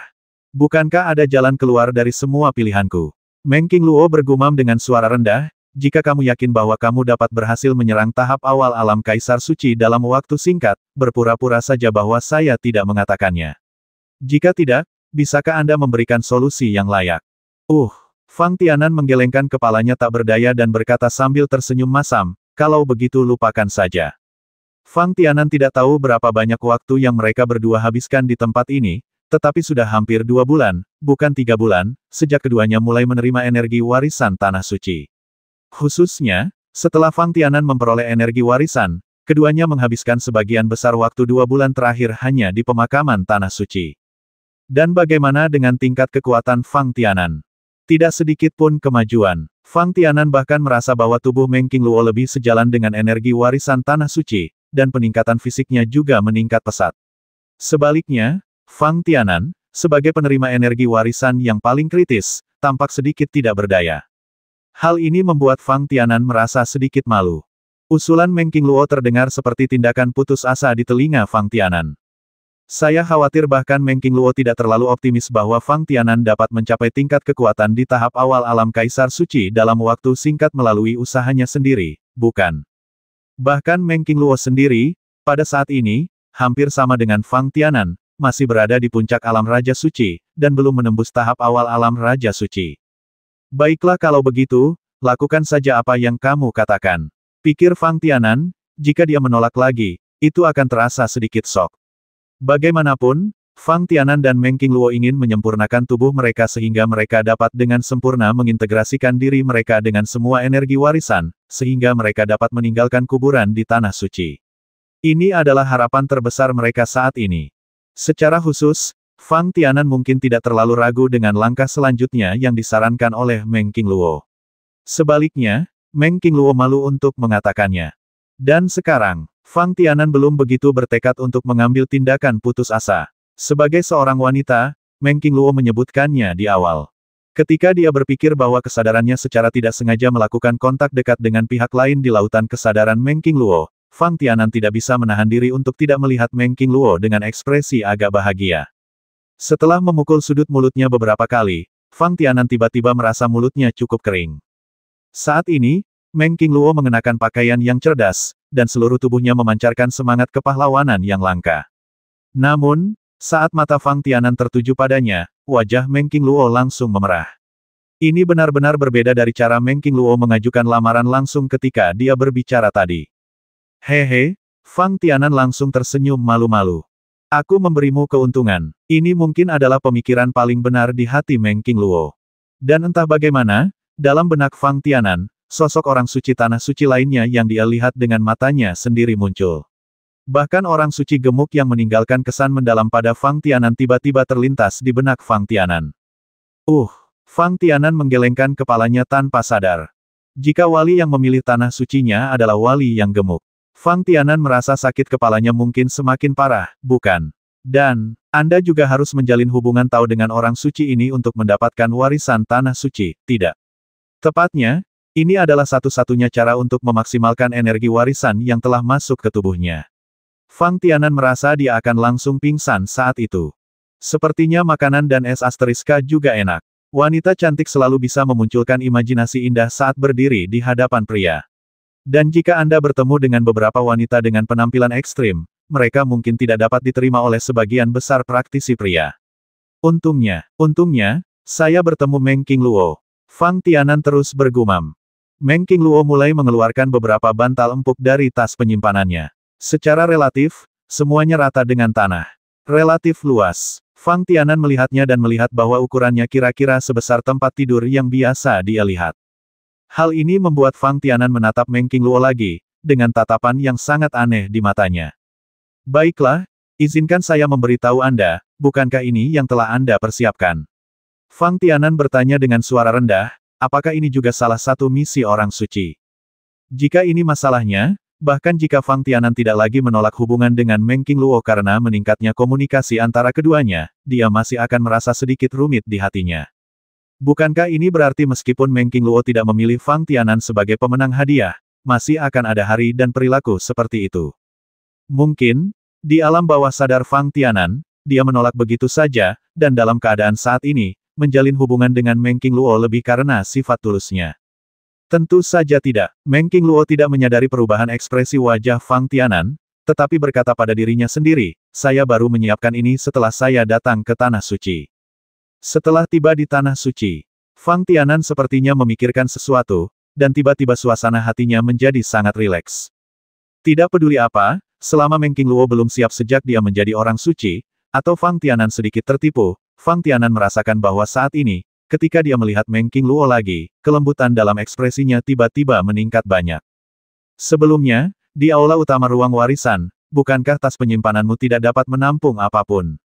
Bukankah ada jalan keluar dari semua pilihanku? Meng Luo bergumam dengan suara rendah, jika kamu yakin bahwa kamu dapat berhasil menyerang tahap awal alam Kaisar Suci dalam waktu singkat, berpura-pura saja bahwa saya tidak mengatakannya. Jika tidak, bisakah Anda memberikan solusi yang layak? Uh, Fang Tianan menggelengkan kepalanya tak berdaya dan berkata sambil tersenyum masam, kalau begitu lupakan saja. Fang Tianan tidak tahu berapa banyak waktu yang mereka berdua habiskan di tempat ini, tetapi sudah hampir dua bulan, bukan tiga bulan, sejak keduanya mulai menerima energi warisan Tanah Suci. Khususnya, setelah Fang Tianan memperoleh energi warisan, keduanya menghabiskan sebagian besar waktu dua bulan terakhir hanya di pemakaman Tanah Suci. Dan bagaimana dengan tingkat kekuatan Fang Tianan? Tidak sedikit pun kemajuan. Fang Tianan bahkan merasa bahwa tubuh Meng Luo lebih sejalan dengan energi warisan Tanah Suci, dan peningkatan fisiknya juga meningkat pesat. Sebaliknya, Fang Tianan, sebagai penerima energi warisan yang paling kritis, tampak sedikit tidak berdaya. Hal ini membuat Fang Tianan merasa sedikit malu. Usulan Meng Luo terdengar seperti tindakan putus asa di telinga Fang Tianan. Saya khawatir bahkan Meng Luo tidak terlalu optimis bahwa Fang Tianan dapat mencapai tingkat kekuatan di tahap awal alam Kaisar Suci dalam waktu singkat melalui usahanya sendiri, bukan? Bahkan Meng Luo sendiri, pada saat ini, hampir sama dengan Fang Tianan, masih berada di puncak alam Raja Suci, dan belum menembus tahap awal alam Raja Suci. Baiklah kalau begitu, lakukan saja apa yang kamu katakan. Pikir Fang Tianan, jika dia menolak lagi, itu akan terasa sedikit sok. Bagaimanapun, Fang Tianan dan Meng Qingluo ingin menyempurnakan tubuh mereka sehingga mereka dapat dengan sempurna mengintegrasikan diri mereka dengan semua energi warisan, sehingga mereka dapat meninggalkan kuburan di Tanah Suci. Ini adalah harapan terbesar mereka saat ini. Secara khusus, Fang Tianan mungkin tidak terlalu ragu dengan langkah selanjutnya yang disarankan oleh Meng Qingluo. Sebaliknya, Meng Qingluo malu untuk mengatakannya. Dan sekarang, Fang Tianan belum begitu bertekad untuk mengambil tindakan putus asa. Sebagai seorang wanita, Meng Luo menyebutkannya di awal. Ketika dia berpikir bahwa kesadarannya secara tidak sengaja melakukan kontak dekat dengan pihak lain di lautan kesadaran Meng Luo, Fang Tianan tidak bisa menahan diri untuk tidak melihat Meng Luo dengan ekspresi agak bahagia. Setelah memukul sudut mulutnya beberapa kali, Fang Tianan tiba-tiba merasa mulutnya cukup kering. Saat ini, Meng Luo mengenakan pakaian yang cerdas, dan seluruh tubuhnya memancarkan semangat kepahlawanan yang langka. Namun, saat mata Fang Tianan tertuju padanya, wajah Meng Luo langsung memerah. Ini benar-benar berbeda dari cara Meng Luo mengajukan lamaran langsung ketika dia berbicara tadi. Hehe, Fang Tianan langsung tersenyum malu-malu. Aku memberimu keuntungan. Ini mungkin adalah pemikiran paling benar di hati Meng Luo. Dan entah bagaimana, dalam benak Fang Tianan, sosok orang suci tanah suci lainnya yang dia lihat dengan matanya sendiri muncul. Bahkan orang suci gemuk yang meninggalkan kesan mendalam pada Fang Tianan tiba-tiba terlintas di benak Fang Tianan. Uh, Fang Tianan menggelengkan kepalanya tanpa sadar. Jika wali yang memilih tanah sucinya adalah wali yang gemuk. Fang Tianan merasa sakit kepalanya mungkin semakin parah, bukan? Dan, Anda juga harus menjalin hubungan tahu dengan orang suci ini untuk mendapatkan warisan tanah suci, tidak? Tepatnya, ini adalah satu-satunya cara untuk memaksimalkan energi warisan yang telah masuk ke tubuhnya. Fang Tianan merasa dia akan langsung pingsan saat itu. Sepertinya makanan dan es asteriska juga enak. Wanita cantik selalu bisa memunculkan imajinasi indah saat berdiri di hadapan pria. Dan jika Anda bertemu dengan beberapa wanita dengan penampilan ekstrim, mereka mungkin tidak dapat diterima oleh sebagian besar praktisi pria. Untungnya, untungnya, saya bertemu Meng King Luo. Fang Tianan terus bergumam. Meng Luo mulai mengeluarkan beberapa bantal empuk dari tas penyimpanannya. Secara relatif, semuanya rata dengan tanah. Relatif luas. Fang Tianan melihatnya dan melihat bahwa ukurannya kira-kira sebesar tempat tidur yang biasa dia lihat. Hal ini membuat Fang Tianan menatap Meng Luo lagi, dengan tatapan yang sangat aneh di matanya. Baiklah, izinkan saya memberitahu Anda, bukankah ini yang telah Anda persiapkan? Fang Tianan bertanya dengan suara rendah, Apakah ini juga salah satu misi orang suci? Jika ini masalahnya, bahkan jika Fang Tianan tidak lagi menolak hubungan dengan Meng King Luo karena meningkatnya komunikasi antara keduanya, dia masih akan merasa sedikit rumit di hatinya. Bukankah ini berarti meskipun Meng King Luo tidak memilih Fang Tianan sebagai pemenang hadiah, masih akan ada hari dan perilaku seperti itu? Mungkin, di alam bawah sadar Fang Tianan, dia menolak begitu saja, dan dalam keadaan saat ini, menjalin hubungan dengan Meng Luo lebih karena sifat tulusnya. Tentu saja tidak, Meng Luo tidak menyadari perubahan ekspresi wajah Fang Tianan, tetapi berkata pada dirinya sendiri, saya baru menyiapkan ini setelah saya datang ke Tanah Suci. Setelah tiba di Tanah Suci, Fang Tianan sepertinya memikirkan sesuatu, dan tiba-tiba suasana hatinya menjadi sangat rileks. Tidak peduli apa, selama Meng Luo belum siap sejak dia menjadi orang suci, atau Fang Tianan sedikit tertipu, Fang Tianan merasakan bahwa saat ini, ketika dia melihat Meng King Luo lagi, kelembutan dalam ekspresinya tiba-tiba meningkat banyak. Sebelumnya, di aula utama ruang warisan, bukankah tas penyimpananmu tidak dapat menampung apapun?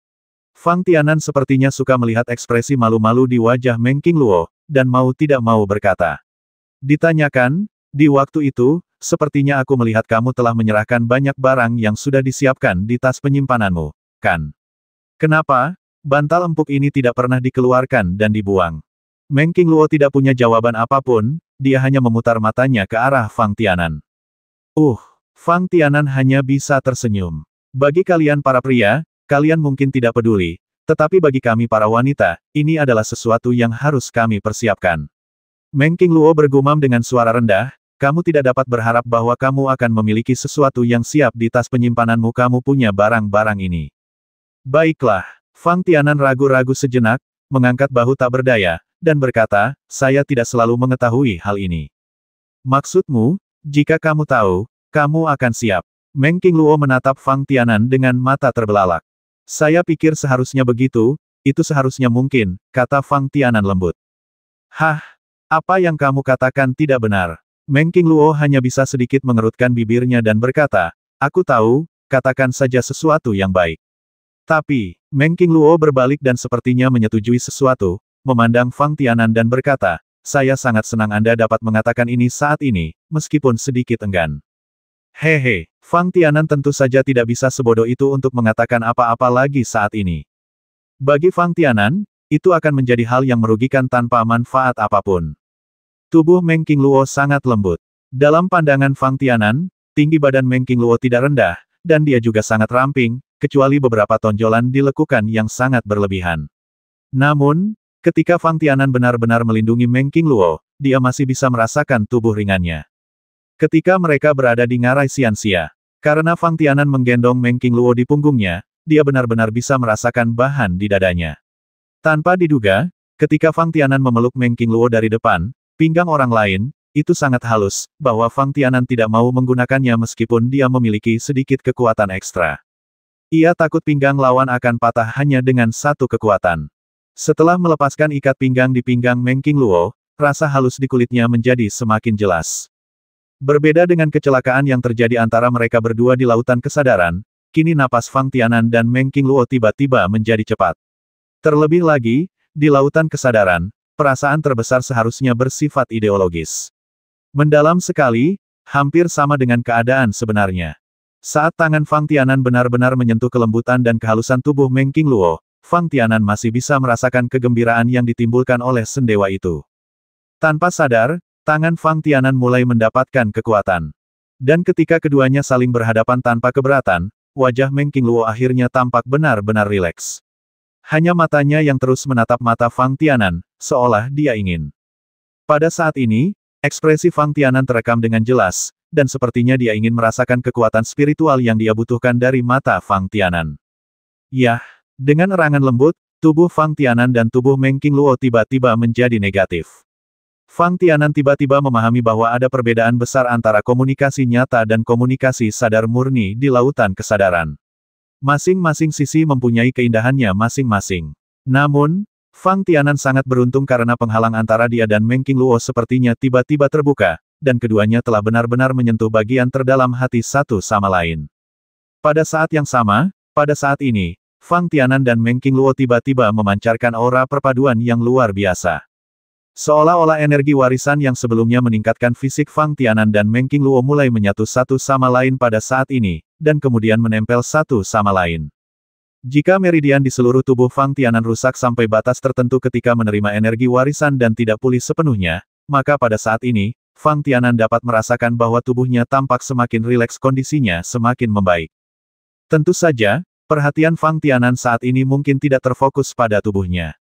Fang Tianan sepertinya suka melihat ekspresi malu-malu di wajah Meng King Luo, dan mau tidak mau berkata. Ditanyakan, di waktu itu, sepertinya aku melihat kamu telah menyerahkan banyak barang yang sudah disiapkan di tas penyimpananmu, kan? Kenapa, Bantal empuk ini tidak pernah dikeluarkan dan dibuang. Meng Luo tidak punya jawaban apapun, dia hanya memutar matanya ke arah Fang Tianan. Uh, Fang Tianan hanya bisa tersenyum. Bagi kalian para pria, kalian mungkin tidak peduli, tetapi bagi kami para wanita, ini adalah sesuatu yang harus kami persiapkan. Meng Luo bergumam dengan suara rendah, kamu tidak dapat berharap bahwa kamu akan memiliki sesuatu yang siap di tas penyimpananmu kamu punya barang-barang ini. Baiklah. Fang Tianan ragu-ragu sejenak, mengangkat bahu tak berdaya, dan berkata, saya tidak selalu mengetahui hal ini. Maksudmu, jika kamu tahu, kamu akan siap. Meng Luo menatap Fang Tianan dengan mata terbelalak. Saya pikir seharusnya begitu, itu seharusnya mungkin, kata Fang Tianan lembut. Hah, apa yang kamu katakan tidak benar. Meng Luo hanya bisa sedikit mengerutkan bibirnya dan berkata, aku tahu, katakan saja sesuatu yang baik. Tapi, Meng King Luo berbalik dan sepertinya menyetujui sesuatu, memandang Fang Tianan dan berkata, saya sangat senang Anda dapat mengatakan ini saat ini, meskipun sedikit enggan. Hehe, Fang Tianan tentu saja tidak bisa sebodoh itu untuk mengatakan apa-apa lagi saat ini. Bagi Fang Tianan, itu akan menjadi hal yang merugikan tanpa manfaat apapun. Tubuh Meng King Luo sangat lembut. Dalam pandangan Fang Tianan, tinggi badan Meng King Luo tidak rendah, dan dia juga sangat ramping, kecuali beberapa tonjolan di yang sangat berlebihan. Namun, ketika Fang Tianan benar-benar melindungi Meng King Luo, dia masih bisa merasakan tubuh ringannya. Ketika mereka berada di ngarai Xianxia, karena Fang Tianan menggendong Meng King Luo di punggungnya, dia benar-benar bisa merasakan bahan di dadanya. Tanpa diduga, ketika Fang Tianan memeluk Meng King Luo dari depan, pinggang orang lain, itu sangat halus, bahwa Fang Tianan tidak mau menggunakannya meskipun dia memiliki sedikit kekuatan ekstra. Ia takut pinggang lawan akan patah hanya dengan satu kekuatan. Setelah melepaskan ikat pinggang di pinggang Meng Luo, rasa halus di kulitnya menjadi semakin jelas. Berbeda dengan kecelakaan yang terjadi antara mereka berdua di Lautan Kesadaran, kini napas Fang Tianan dan Meng Luo tiba-tiba menjadi cepat. Terlebih lagi, di Lautan Kesadaran, perasaan terbesar seharusnya bersifat ideologis. Mendalam sekali, hampir sama dengan keadaan sebenarnya. Saat tangan Fang Tianan benar-benar menyentuh kelembutan dan kehalusan tubuh Meng King Luo, Fang Tianan masih bisa merasakan kegembiraan yang ditimbulkan oleh sendewa itu. Tanpa sadar, tangan Fang Tianan mulai mendapatkan kekuatan. Dan ketika keduanya saling berhadapan tanpa keberatan, wajah Meng King Luo akhirnya tampak benar-benar rileks. Hanya matanya yang terus menatap mata Fang Tianan, seolah dia ingin. Pada saat ini, ekspresi Fang Tianan terekam dengan jelas, dan sepertinya dia ingin merasakan kekuatan spiritual yang dia butuhkan dari mata Fang Tianan. Yah, dengan erangan lembut, tubuh Fang Tianan dan tubuh Meng Luo tiba-tiba menjadi negatif. Fang Tianan tiba-tiba memahami bahwa ada perbedaan besar antara komunikasi nyata dan komunikasi sadar murni di lautan kesadaran. Masing-masing sisi mempunyai keindahannya masing-masing. Namun, Fang Tianan sangat beruntung karena penghalang antara dia dan Meng Luo sepertinya tiba-tiba terbuka, dan keduanya telah benar-benar menyentuh bagian terdalam hati satu sama lain. Pada saat yang sama, pada saat ini, Fang Tianan dan Meng Qingluo tiba-tiba memancarkan aura perpaduan yang luar biasa. Seolah-olah energi warisan yang sebelumnya meningkatkan fisik Fang Tianan dan Meng Qingluo mulai menyatu satu sama lain pada saat ini, dan kemudian menempel satu sama lain. Jika meridian di seluruh tubuh Fang Tianan rusak sampai batas tertentu ketika menerima energi warisan dan tidak pulih sepenuhnya, maka pada saat ini, Fang Tianan dapat merasakan bahwa tubuhnya tampak semakin rileks kondisinya semakin membaik. Tentu saja, perhatian Fang Tianan saat ini mungkin tidak terfokus pada tubuhnya.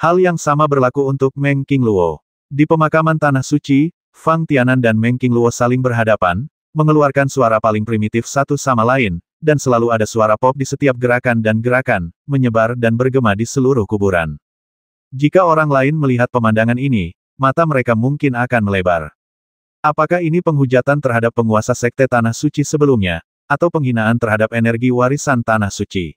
Hal yang sama berlaku untuk Meng King Luo. Di pemakaman Tanah Suci, Fang Tianan dan Meng King Luo saling berhadapan, mengeluarkan suara paling primitif satu sama lain, dan selalu ada suara pop di setiap gerakan dan gerakan, menyebar dan bergema di seluruh kuburan. Jika orang lain melihat pemandangan ini, mata mereka mungkin akan melebar. Apakah ini penghujatan terhadap penguasa sekte Tanah Suci sebelumnya, atau penghinaan terhadap energi warisan Tanah Suci?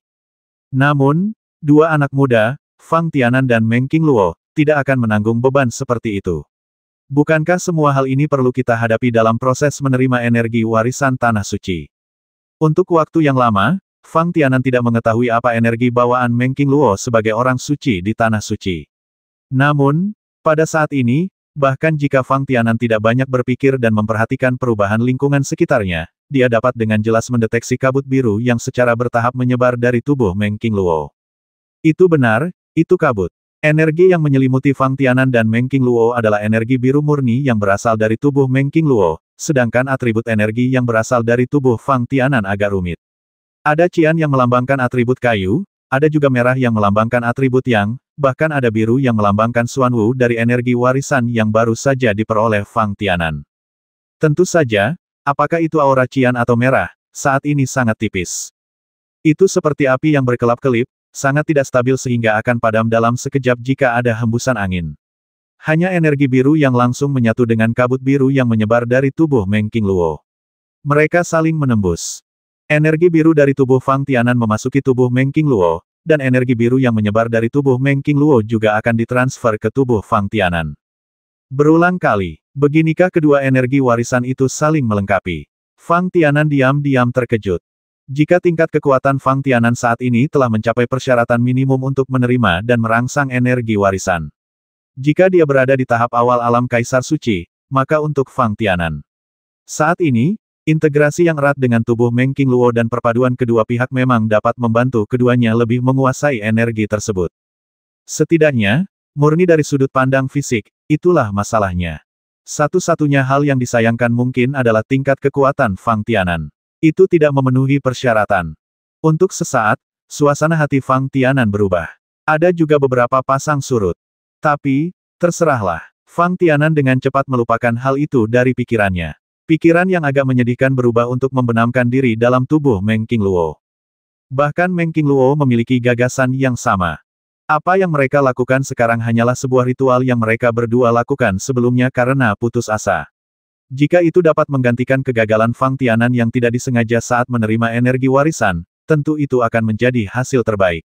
Namun, dua anak muda, Fang Tianan dan Meng Luo, tidak akan menanggung beban seperti itu. Bukankah semua hal ini perlu kita hadapi dalam proses menerima energi warisan Tanah Suci? Untuk waktu yang lama, Fang Tianan tidak mengetahui apa energi bawaan Meng Luo sebagai orang suci di Tanah Suci. Namun, pada saat ini, bahkan jika Fang Tianan tidak banyak berpikir dan memperhatikan perubahan lingkungan sekitarnya, dia dapat dengan jelas mendeteksi kabut biru yang secara bertahap menyebar dari tubuh Meng Luo. Itu benar, itu kabut. Energi yang menyelimuti Fang Tianan dan Meng Luo adalah energi biru murni yang berasal dari tubuh Meng Luo, sedangkan atribut energi yang berasal dari tubuh Fang Tianan agak rumit. Ada cian yang melambangkan atribut kayu, ada juga merah yang melambangkan atribut yang, Bahkan ada biru yang melambangkan Xuan Wu dari energi warisan yang baru saja diperoleh Fang Tianan. Tentu saja, apakah itu aura cian atau merah, saat ini sangat tipis. Itu seperti api yang berkelap-kelip, sangat tidak stabil sehingga akan padam dalam sekejap jika ada hembusan angin. Hanya energi biru yang langsung menyatu dengan kabut biru yang menyebar dari tubuh Meng Luo. Mereka saling menembus. Energi biru dari tubuh Fang Tianan memasuki tubuh Meng Luo dan energi biru yang menyebar dari tubuh Meng King Luo juga akan ditransfer ke tubuh Fang Tianan. Berulang kali, beginikah kedua energi warisan itu saling melengkapi. Fang Tianan diam-diam terkejut. Jika tingkat kekuatan Fang Tianan saat ini telah mencapai persyaratan minimum untuk menerima dan merangsang energi warisan. Jika dia berada di tahap awal alam Kaisar Suci, maka untuk Fang Tianan. Saat ini, Integrasi yang erat dengan tubuh Meng Luo dan perpaduan kedua pihak memang dapat membantu keduanya lebih menguasai energi tersebut. Setidaknya, murni dari sudut pandang fisik, itulah masalahnya. Satu-satunya hal yang disayangkan mungkin adalah tingkat kekuatan Fang Tianan. Itu tidak memenuhi persyaratan. Untuk sesaat, suasana hati Fang Tianan berubah. Ada juga beberapa pasang surut. Tapi, terserahlah. Fang Tianan dengan cepat melupakan hal itu dari pikirannya. Pikiran yang agak menyedihkan berubah untuk membenamkan diri dalam tubuh Meng King Luo. Bahkan Meng King Luo memiliki gagasan yang sama. Apa yang mereka lakukan sekarang hanyalah sebuah ritual yang mereka berdua lakukan sebelumnya karena putus asa. Jika itu dapat menggantikan kegagalan Fang Tianan yang tidak disengaja saat menerima energi warisan, tentu itu akan menjadi hasil terbaik.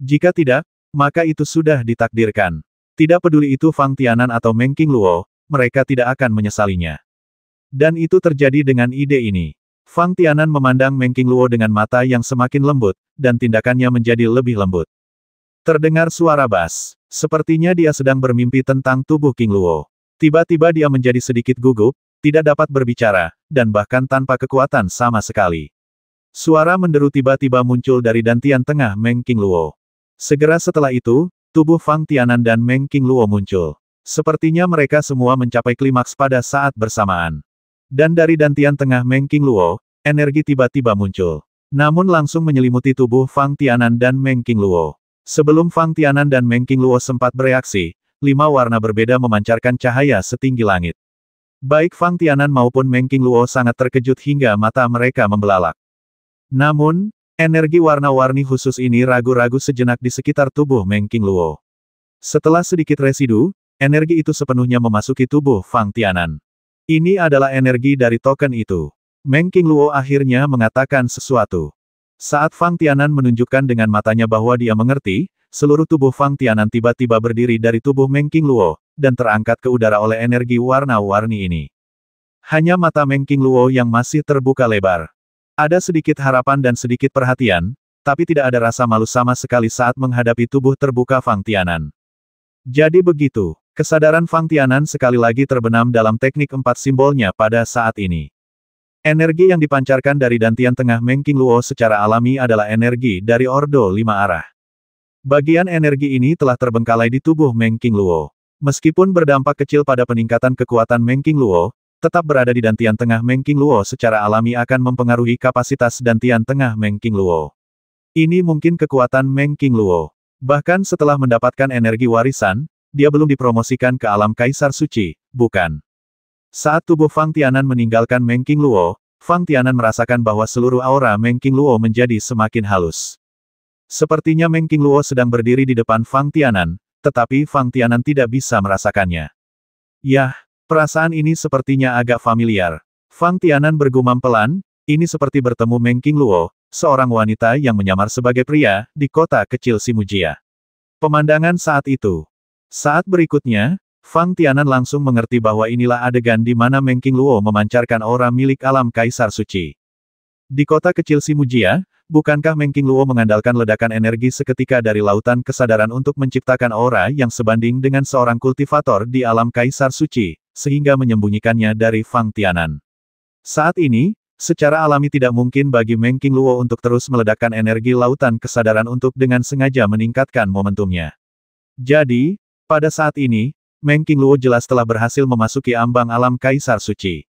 Jika tidak, maka itu sudah ditakdirkan. Tidak peduli itu Fang Tianan atau Meng King Luo, mereka tidak akan menyesalinya. Dan itu terjadi dengan ide ini. Fang Tianan memandang Meng Luo dengan mata yang semakin lembut, dan tindakannya menjadi lebih lembut. Terdengar suara bas. Sepertinya dia sedang bermimpi tentang tubuh King Luo. Tiba-tiba dia menjadi sedikit gugup, tidak dapat berbicara, dan bahkan tanpa kekuatan sama sekali. Suara menderu tiba-tiba muncul dari dantian tengah Meng Luo. Segera setelah itu, tubuh Fang Tianan dan Meng Luo muncul. Sepertinya mereka semua mencapai klimaks pada saat bersamaan. Dan dari dantian tengah Meng Luo, energi tiba-tiba muncul. Namun langsung menyelimuti tubuh Fang Tianan dan Meng Luo. Sebelum Fang Tianan dan Meng Luo sempat bereaksi, lima warna berbeda memancarkan cahaya setinggi langit. Baik Fang Tianan maupun Meng Luo sangat terkejut hingga mata mereka membelalak. Namun, energi warna-warni khusus ini ragu-ragu sejenak di sekitar tubuh Meng Luo. Setelah sedikit residu, energi itu sepenuhnya memasuki tubuh Fang Tianan. Ini adalah energi dari token itu. Meng Luo akhirnya mengatakan sesuatu. Saat Fang Tianan menunjukkan dengan matanya bahwa dia mengerti, seluruh tubuh Fang Tianan tiba-tiba berdiri dari tubuh Meng Luo dan terangkat ke udara oleh energi warna-warni ini. Hanya mata Meng Luo yang masih terbuka lebar. Ada sedikit harapan dan sedikit perhatian, tapi tidak ada rasa malu sama sekali saat menghadapi tubuh terbuka Fang Tianan. Jadi begitu, Kesadaran Fang Tianan sekali lagi terbenam dalam teknik empat simbolnya pada saat ini. Energi yang dipancarkan dari dantian tengah Mengking Luo secara alami adalah energi dari Ordo Lima Arah. Bagian energi ini telah terbengkalai di tubuh Mengking Luo, Meskipun berdampak kecil pada peningkatan kekuatan Mengking Luo, tetap berada di dantian tengah Mengking Luo secara alami akan mempengaruhi kapasitas dantian tengah Mengking Luo. Ini mungkin kekuatan Mengking Luo. Bahkan setelah mendapatkan energi warisan, dia belum dipromosikan ke alam kaisar suci, bukan? Saat tubuh Fang Tianan meninggalkan Meng King Luo, Fang Tianan merasakan bahwa seluruh aura Meng King Luo menjadi semakin halus. Sepertinya Meng King Luo sedang berdiri di depan Fang Tianan, tetapi Fang Tianan tidak bisa merasakannya. Yah, perasaan ini sepertinya agak familiar. Fang Tianan bergumam pelan, ini seperti bertemu Meng King Luo, seorang wanita yang menyamar sebagai pria, di kota kecil Simujia. Pemandangan saat itu, saat berikutnya, Fang Tianan langsung mengerti bahwa inilah adegan di mana Meng Luo memancarkan aura milik alam Kaisar Suci. Di kota kecil Simujia, bukankah Meng Luo mengandalkan ledakan energi seketika dari lautan kesadaran untuk menciptakan aura yang sebanding dengan seorang kultivator di alam Kaisar Suci, sehingga menyembunyikannya dari Fang Tianan. Saat ini, secara alami tidak mungkin bagi Meng Luo untuk terus meledakkan energi lautan kesadaran untuk dengan sengaja meningkatkan momentumnya. Jadi, pada saat ini, Meng Luo jelas telah berhasil memasuki ambang alam Kaisar Suci.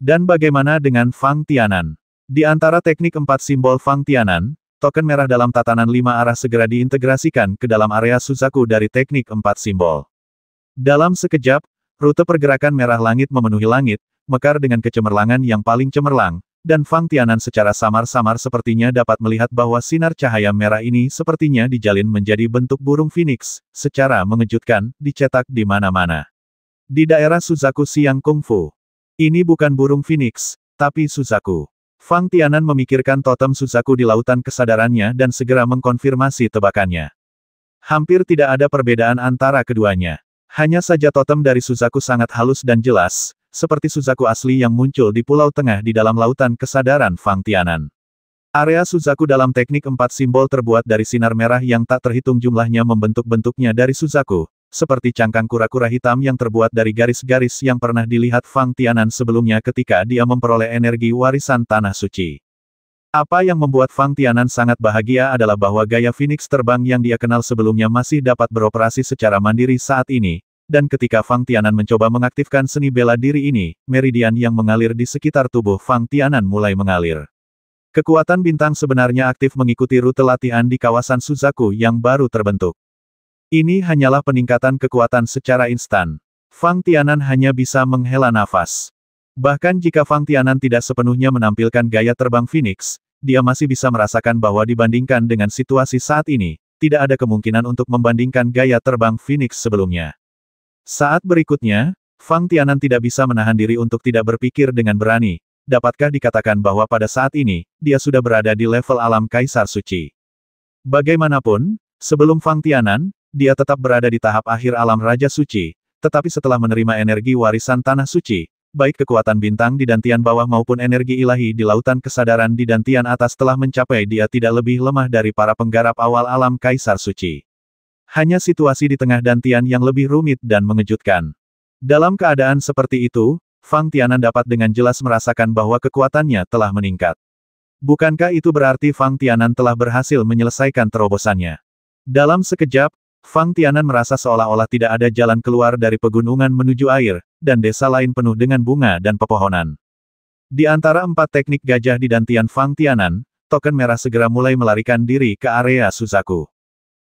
Dan bagaimana dengan Fang Tianan? Di antara teknik empat simbol Fang Tianan, token merah dalam tatanan lima arah segera diintegrasikan ke dalam area Suzaku dari teknik empat simbol. Dalam sekejap, rute pergerakan merah langit memenuhi langit, mekar dengan kecemerlangan yang paling cemerlang, dan Fang Tianan secara samar-samar sepertinya dapat melihat bahwa sinar cahaya merah ini sepertinya dijalin menjadi bentuk burung phoenix, secara mengejutkan, dicetak di mana-mana. Di daerah Suzaku Siang Kung Fu. Ini bukan burung phoenix, tapi Suzaku. Fang Tianan memikirkan totem Suzaku di lautan kesadarannya dan segera mengkonfirmasi tebakannya. Hampir tidak ada perbedaan antara keduanya. Hanya saja totem dari Suzaku sangat halus dan jelas, seperti Suzaku asli yang muncul di Pulau Tengah di dalam lautan kesadaran Fang Tianan. Area Suzaku dalam teknik empat simbol terbuat dari sinar merah yang tak terhitung jumlahnya membentuk bentuknya dari Suzaku, seperti cangkang kura-kura hitam yang terbuat dari garis-garis yang pernah dilihat Fang Tianan sebelumnya ketika dia memperoleh energi warisan Tanah Suci. Apa yang membuat Fang Tianan sangat bahagia adalah bahwa gaya Phoenix terbang yang dia kenal sebelumnya masih dapat beroperasi secara mandiri saat ini, dan ketika Fang Tianan mencoba mengaktifkan seni bela diri ini, meridian yang mengalir di sekitar tubuh Fang Tianan mulai mengalir. Kekuatan bintang sebenarnya aktif mengikuti rute latihan di kawasan Suzaku yang baru terbentuk. Ini hanyalah peningkatan kekuatan secara instan. Fang Tianan hanya bisa menghela nafas. Bahkan jika Fang Tianan tidak sepenuhnya menampilkan gaya terbang Phoenix, dia masih bisa merasakan bahwa dibandingkan dengan situasi saat ini, tidak ada kemungkinan untuk membandingkan gaya terbang Phoenix sebelumnya. Saat berikutnya, Fang Tianan tidak bisa menahan diri untuk tidak berpikir dengan berani, dapatkah dikatakan bahwa pada saat ini, dia sudah berada di level alam Kaisar Suci. Bagaimanapun, sebelum Fang Tianan, dia tetap berada di tahap akhir alam Raja Suci, tetapi setelah menerima energi warisan Tanah Suci, baik kekuatan bintang di dantian bawah maupun energi ilahi di lautan kesadaran di dantian atas telah mencapai dia tidak lebih lemah dari para penggarap awal alam Kaisar Suci. Hanya situasi di tengah Dantian yang lebih rumit dan mengejutkan. Dalam keadaan seperti itu, Fang Tianan dapat dengan jelas merasakan bahwa kekuatannya telah meningkat. Bukankah itu berarti Fang Tianan telah berhasil menyelesaikan terobosannya? Dalam sekejap, Fang Tianan merasa seolah-olah tidak ada jalan keluar dari pegunungan menuju air, dan desa lain penuh dengan bunga dan pepohonan. Di antara empat teknik gajah di Dantian Fang Tianan, token merah segera mulai melarikan diri ke area Suzaku.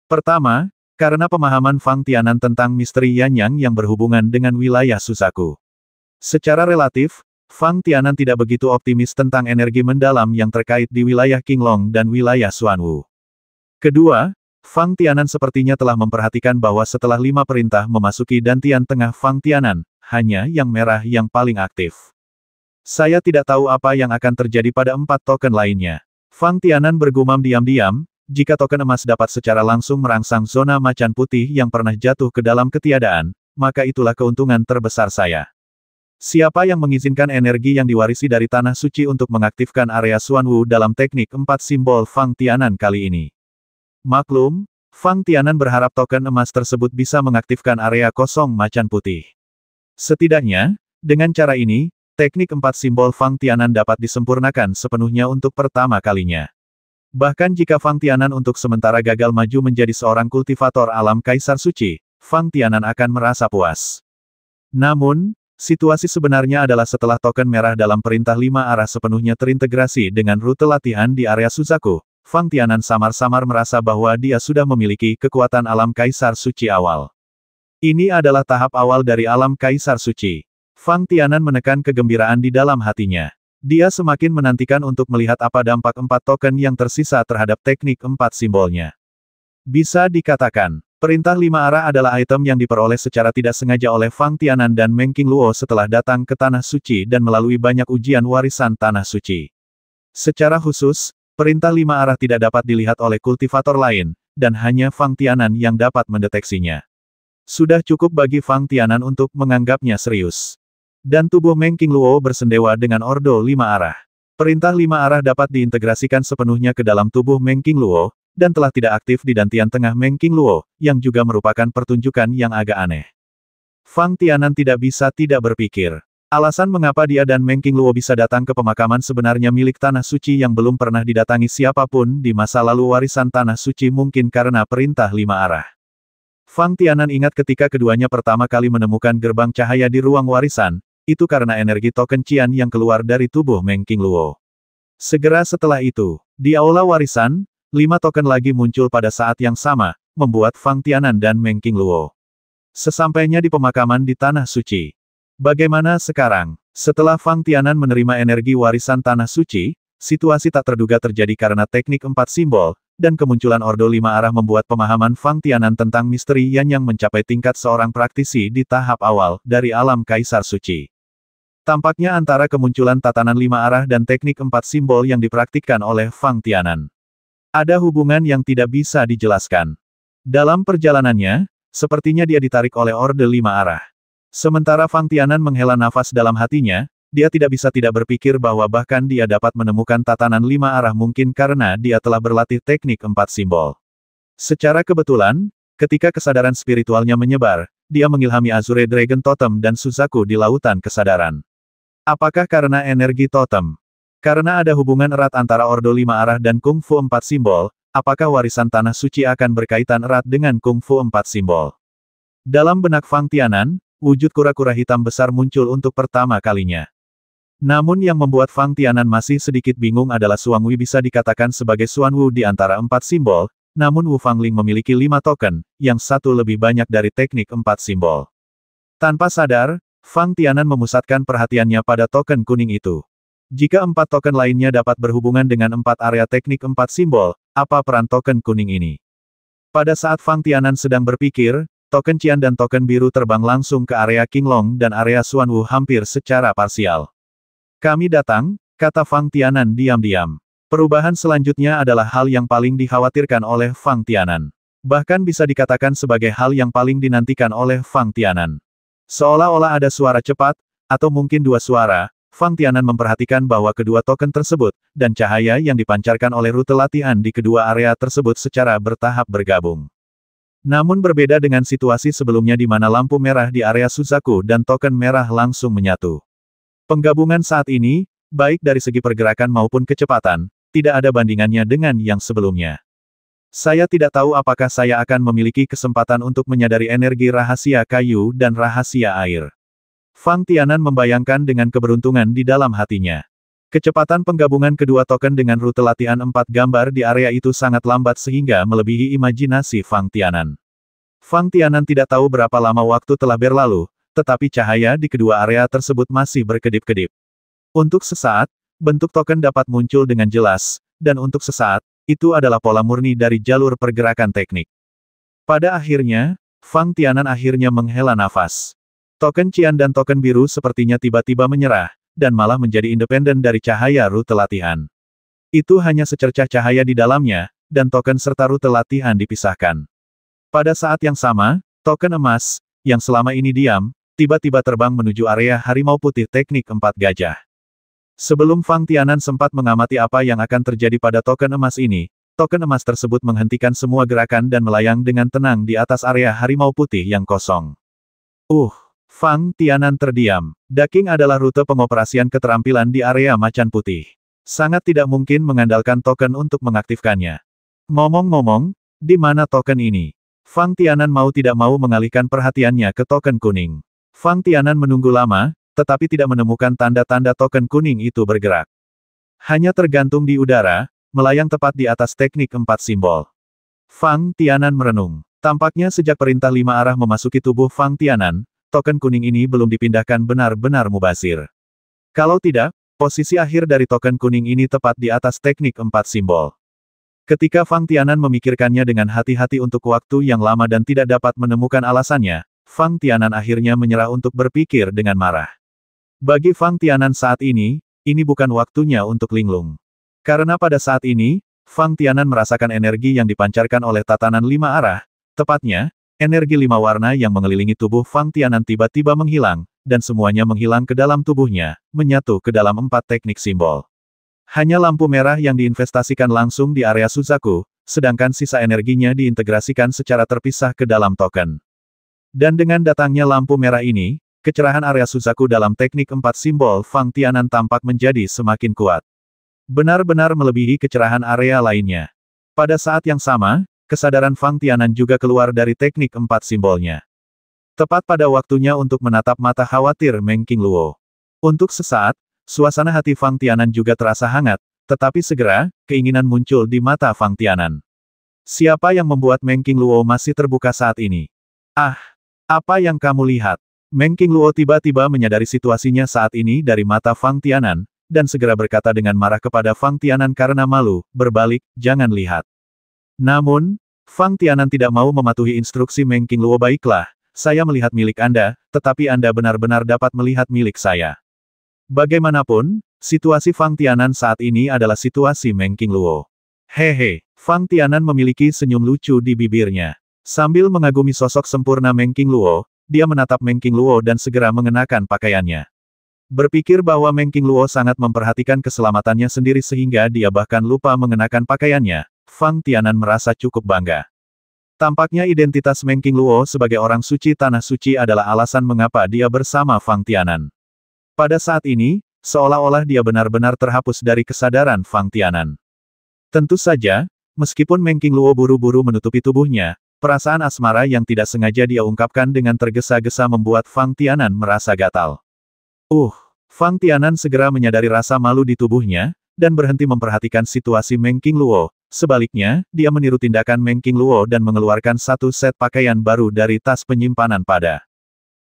Pertama, karena pemahaman Fang Tianan tentang misteri Yanyang yang berhubungan dengan wilayah Susaku. Secara relatif, Fang Tianan tidak begitu optimis tentang energi mendalam yang terkait di wilayah Qinglong dan wilayah Suanwu. Kedua, Fang Tianan sepertinya telah memperhatikan bahwa setelah lima perintah memasuki Dantian Tengah Fang Tianan, hanya yang merah yang paling aktif. Saya tidak tahu apa yang akan terjadi pada empat token lainnya. Fang Tianan bergumam diam-diam, jika token emas dapat secara langsung merangsang zona macan putih yang pernah jatuh ke dalam ketiadaan, maka itulah keuntungan terbesar saya. Siapa yang mengizinkan energi yang diwarisi dari Tanah Suci untuk mengaktifkan area Suanwu dalam teknik empat simbol Fang Tianan kali ini? Maklum, Fang Tianan berharap token emas tersebut bisa mengaktifkan area kosong macan putih. Setidaknya, dengan cara ini, teknik empat simbol Fang Tianan dapat disempurnakan sepenuhnya untuk pertama kalinya. Bahkan jika Fang Tianan untuk sementara gagal maju menjadi seorang kultivator alam Kaisar Suci, Fang Tianan akan merasa puas. Namun, situasi sebenarnya adalah setelah token merah dalam perintah lima arah sepenuhnya terintegrasi dengan rute latihan di area Suzaku, Fang Tianan samar-samar merasa bahwa dia sudah memiliki kekuatan alam Kaisar Suci awal. Ini adalah tahap awal dari alam Kaisar Suci. Fang Tianan menekan kegembiraan di dalam hatinya. Dia semakin menantikan untuk melihat apa dampak empat token yang tersisa terhadap teknik empat simbolnya. Bisa dikatakan, perintah lima arah adalah item yang diperoleh secara tidak sengaja oleh Fang Tianan dan Meng Luo setelah datang ke Tanah Suci dan melalui banyak ujian warisan Tanah Suci. Secara khusus, perintah lima arah tidak dapat dilihat oleh kultivator lain, dan hanya Fang Tianan yang dapat mendeteksinya. Sudah cukup bagi Fang Tianan untuk menganggapnya serius. Dan tubuh Meng Luo bersendewa dengan ordo lima arah. Perintah lima arah dapat diintegrasikan sepenuhnya ke dalam tubuh Meng Luo dan telah tidak aktif di dantian tengah Meng Luo, yang juga merupakan pertunjukan yang agak aneh. Fang Tianan tidak bisa tidak berpikir. Alasan mengapa dia dan Meng Luo bisa datang ke pemakaman sebenarnya milik Tanah Suci yang belum pernah didatangi siapapun di masa lalu warisan Tanah Suci mungkin karena perintah lima arah. Fang Tianan ingat ketika keduanya pertama kali menemukan gerbang cahaya di ruang warisan, itu karena energi token Qian yang keluar dari tubuh Meng King Luo. Segera setelah itu, di aula warisan, lima token lagi muncul pada saat yang sama, membuat Fang Tianan dan Meng King Luo. Sesampainya di pemakaman di Tanah Suci. Bagaimana sekarang? Setelah Fang Tianan menerima energi warisan Tanah Suci, situasi tak terduga terjadi karena teknik empat simbol, dan kemunculan Ordo Lima Arah membuat pemahaman Fang Tianan tentang misteri Yan yang mencapai tingkat seorang praktisi di tahap awal dari alam Kaisar Suci. Tampaknya antara kemunculan tatanan lima arah dan teknik empat simbol yang dipraktikkan oleh Fang Tianan. Ada hubungan yang tidak bisa dijelaskan. Dalam perjalanannya, sepertinya dia ditarik oleh orde lima arah. Sementara Fang Tianan menghela nafas dalam hatinya, dia tidak bisa tidak berpikir bahwa bahkan dia dapat menemukan tatanan lima arah mungkin karena dia telah berlatih teknik empat simbol. Secara kebetulan, ketika kesadaran spiritualnya menyebar, dia mengilhami Azure Dragon Totem dan Suzaku di Lautan Kesadaran. Apakah karena energi totem? Karena ada hubungan erat antara Ordo Lima Arah dan Kung Fu Empat Simbol, apakah warisan Tanah Suci akan berkaitan erat dengan Kung Fu Empat Simbol? Dalam benak Fang Tianan, wujud kura-kura hitam besar muncul untuk pertama kalinya. Namun yang membuat Fang Tianan masih sedikit bingung adalah Suang Wu bisa dikatakan sebagai Suan Wu di antara empat simbol, namun Wu Fang Ling memiliki lima token, yang satu lebih banyak dari teknik empat simbol. Tanpa sadar, Fang Tianan memusatkan perhatiannya pada token kuning itu. Jika empat token lainnya dapat berhubungan dengan empat area teknik empat simbol, apa peran token kuning ini? Pada saat Fang Tianan sedang berpikir, token Cian dan token biru terbang langsung ke area King Long dan area Wu hampir secara parsial. Kami datang, kata Fang Tianan diam-diam. Perubahan selanjutnya adalah hal yang paling dikhawatirkan oleh Fang Tianan. Bahkan bisa dikatakan sebagai hal yang paling dinantikan oleh Fang Tianan. Seolah-olah ada suara cepat, atau mungkin dua suara, Fang Tianan memperhatikan bahwa kedua token tersebut, dan cahaya yang dipancarkan oleh rute latihan di kedua area tersebut secara bertahap bergabung. Namun berbeda dengan situasi sebelumnya di mana lampu merah di area Suzaku dan token merah langsung menyatu. Penggabungan saat ini, baik dari segi pergerakan maupun kecepatan, tidak ada bandingannya dengan yang sebelumnya. Saya tidak tahu apakah saya akan memiliki kesempatan untuk menyadari energi rahasia kayu dan rahasia air. Fang Tianan membayangkan dengan keberuntungan di dalam hatinya. Kecepatan penggabungan kedua token dengan rute latihan empat gambar di area itu sangat lambat sehingga melebihi imajinasi Fang Tianan. Fang Tianan tidak tahu berapa lama waktu telah berlalu, tetapi cahaya di kedua area tersebut masih berkedip-kedip. Untuk sesaat, bentuk token dapat muncul dengan jelas, dan untuk sesaat, itu adalah pola murni dari jalur pergerakan teknik. Pada akhirnya, Fang Tianan akhirnya menghela nafas. Token Cian dan token biru sepertinya tiba-tiba menyerah, dan malah menjadi independen dari cahaya rute latihan. Itu hanya secercah cahaya di dalamnya, dan token serta rute latihan dipisahkan. Pada saat yang sama, token emas, yang selama ini diam, tiba-tiba terbang menuju area harimau putih teknik empat gajah. Sebelum Fang Tianan sempat mengamati apa yang akan terjadi pada token emas ini, token emas tersebut menghentikan semua gerakan dan melayang dengan tenang di atas area harimau putih yang kosong. Uh, Fang Tianan terdiam. Daking adalah rute pengoperasian keterampilan di area macan putih. Sangat tidak mungkin mengandalkan token untuk mengaktifkannya. Ngomong-ngomong, di mana token ini? Fang Tianan mau tidak mau mengalihkan perhatiannya ke token kuning. Fang Tianan menunggu lama, tetapi tidak menemukan tanda-tanda token kuning itu bergerak. Hanya tergantung di udara, melayang tepat di atas teknik empat simbol. Fang Tianan merenung. Tampaknya sejak perintah lima arah memasuki tubuh Fang Tianan, token kuning ini belum dipindahkan benar-benar mubasir. Kalau tidak, posisi akhir dari token kuning ini tepat di atas teknik empat simbol. Ketika Fang Tianan memikirkannya dengan hati-hati untuk waktu yang lama dan tidak dapat menemukan alasannya, Fang Tianan akhirnya menyerah untuk berpikir dengan marah. Bagi Fang Tianan saat ini, ini bukan waktunya untuk linglung. Karena pada saat ini, Fang Tianan merasakan energi yang dipancarkan oleh tatanan lima arah, tepatnya, energi lima warna yang mengelilingi tubuh Fang Tianan tiba-tiba menghilang, dan semuanya menghilang ke dalam tubuhnya, menyatu ke dalam empat teknik simbol. Hanya lampu merah yang diinvestasikan langsung di area Suzaku, sedangkan sisa energinya diintegrasikan secara terpisah ke dalam token. Dan dengan datangnya lampu merah ini, Kecerahan area Suzaku dalam teknik empat simbol Fang Tianan tampak menjadi semakin kuat. Benar-benar melebihi kecerahan area lainnya. Pada saat yang sama, kesadaran Fang Tianan juga keluar dari teknik empat simbolnya. Tepat pada waktunya untuk menatap mata khawatir Meng King Luo. Untuk sesaat, suasana hati Fang Tianan juga terasa hangat, tetapi segera, keinginan muncul di mata Fang Tianan. Siapa yang membuat Meng King Luo masih terbuka saat ini? Ah! Apa yang kamu lihat? Meng Luo tiba-tiba menyadari situasinya saat ini dari mata Fang Tianan, dan segera berkata dengan marah kepada Fang Tianan karena malu, berbalik, jangan lihat. Namun, Fang Tianan tidak mau mematuhi instruksi Meng Luo baiklah, saya melihat milik Anda, tetapi Anda benar-benar dapat melihat milik saya. Bagaimanapun, situasi Fang Tianan saat ini adalah situasi Meng Qingluo. Hehe, Fang Tianan memiliki senyum lucu di bibirnya. Sambil mengagumi sosok sempurna Meng Luo dia menatap Meng Luo dan segera mengenakan pakaiannya. Berpikir bahwa Meng Luo sangat memperhatikan keselamatannya sendiri sehingga dia bahkan lupa mengenakan pakaiannya, Fang Tianan merasa cukup bangga. Tampaknya identitas Meng Luo sebagai orang suci Tanah Suci adalah alasan mengapa dia bersama Fang Tianan. Pada saat ini, seolah-olah dia benar-benar terhapus dari kesadaran Fang Tianan. Tentu saja, meskipun Meng Luo buru-buru menutupi tubuhnya, Perasaan asmara yang tidak sengaja dia ungkapkan dengan tergesa-gesa membuat Fang Tianan merasa gatal. Uh, Fang Tianan segera menyadari rasa malu di tubuhnya, dan berhenti memperhatikan situasi Meng King Luo. Sebaliknya, dia meniru tindakan Meng King Luo dan mengeluarkan satu set pakaian baru dari tas penyimpanan pada.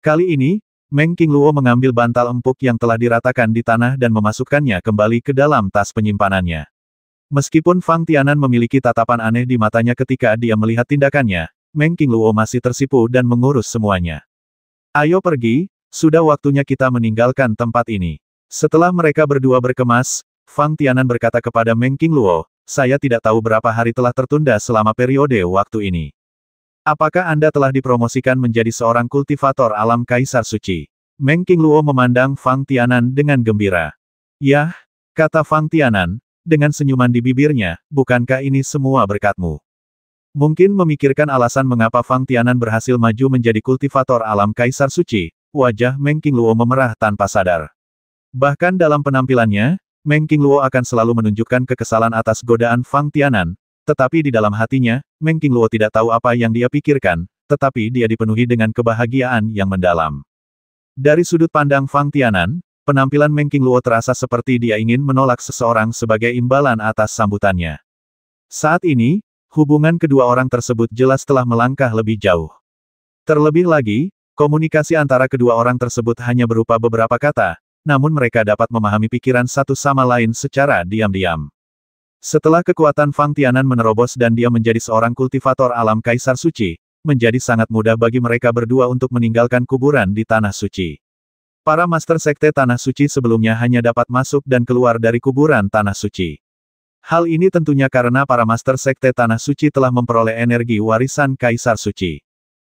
Kali ini, Meng King Luo mengambil bantal empuk yang telah diratakan di tanah dan memasukkannya kembali ke dalam tas penyimpanannya. Meskipun Fang Tianan memiliki tatapan aneh di matanya ketika dia melihat tindakannya, Meng Luo masih tersipu dan mengurus semuanya. Ayo pergi, sudah waktunya kita meninggalkan tempat ini. Setelah mereka berdua berkemas, Fang Tianan berkata kepada Meng Luo, saya tidak tahu berapa hari telah tertunda selama periode waktu ini. Apakah Anda telah dipromosikan menjadi seorang kultivator alam Kaisar Suci? Meng Luo memandang Fang Tianan dengan gembira. Yah, kata Fang Tianan, dengan senyuman di bibirnya, bukankah ini semua berkatmu? Mungkin memikirkan alasan mengapa Fang Tianan berhasil maju menjadi kultivator alam Kaisar Suci, wajah Meng Luo memerah tanpa sadar. Bahkan dalam penampilannya, Meng Luo akan selalu menunjukkan kekesalan atas godaan Fang Tianan, tetapi di dalam hatinya, Meng Luo tidak tahu apa yang dia pikirkan, tetapi dia dipenuhi dengan kebahagiaan yang mendalam. Dari sudut pandang Fang Tianan, Penampilan Meng Luo terasa seperti dia ingin menolak seseorang sebagai imbalan atas sambutannya. Saat ini, hubungan kedua orang tersebut jelas telah melangkah lebih jauh. Terlebih lagi, komunikasi antara kedua orang tersebut hanya berupa beberapa kata, namun mereka dapat memahami pikiran satu sama lain secara diam-diam. Setelah kekuatan Fang Tianan menerobos dan dia menjadi seorang kultivator alam Kaisar Suci, menjadi sangat mudah bagi mereka berdua untuk meninggalkan kuburan di Tanah Suci. Para Master Sekte Tanah Suci sebelumnya hanya dapat masuk dan keluar dari kuburan Tanah Suci. Hal ini tentunya karena para Master Sekte Tanah Suci telah memperoleh energi warisan Kaisar Suci.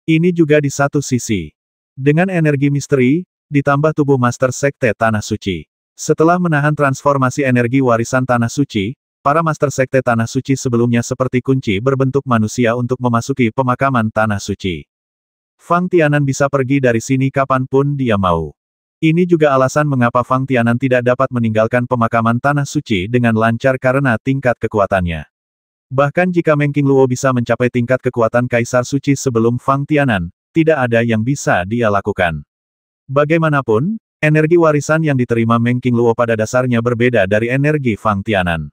Ini juga di satu sisi. Dengan energi misteri, ditambah tubuh Master Sekte Tanah Suci. Setelah menahan transformasi energi warisan Tanah Suci, para Master Sekte Tanah Suci sebelumnya seperti kunci berbentuk manusia untuk memasuki pemakaman Tanah Suci. Fang Tianan bisa pergi dari sini kapanpun dia mau. Ini juga alasan mengapa Fang Tianan tidak dapat meninggalkan pemakaman Tanah Suci dengan lancar karena tingkat kekuatannya. Bahkan jika Meng King Luo bisa mencapai tingkat kekuatan Kaisar Suci sebelum Fang Tianan, tidak ada yang bisa dia lakukan. Bagaimanapun, energi warisan yang diterima Meng King Luo pada dasarnya berbeda dari energi Fang Tianan.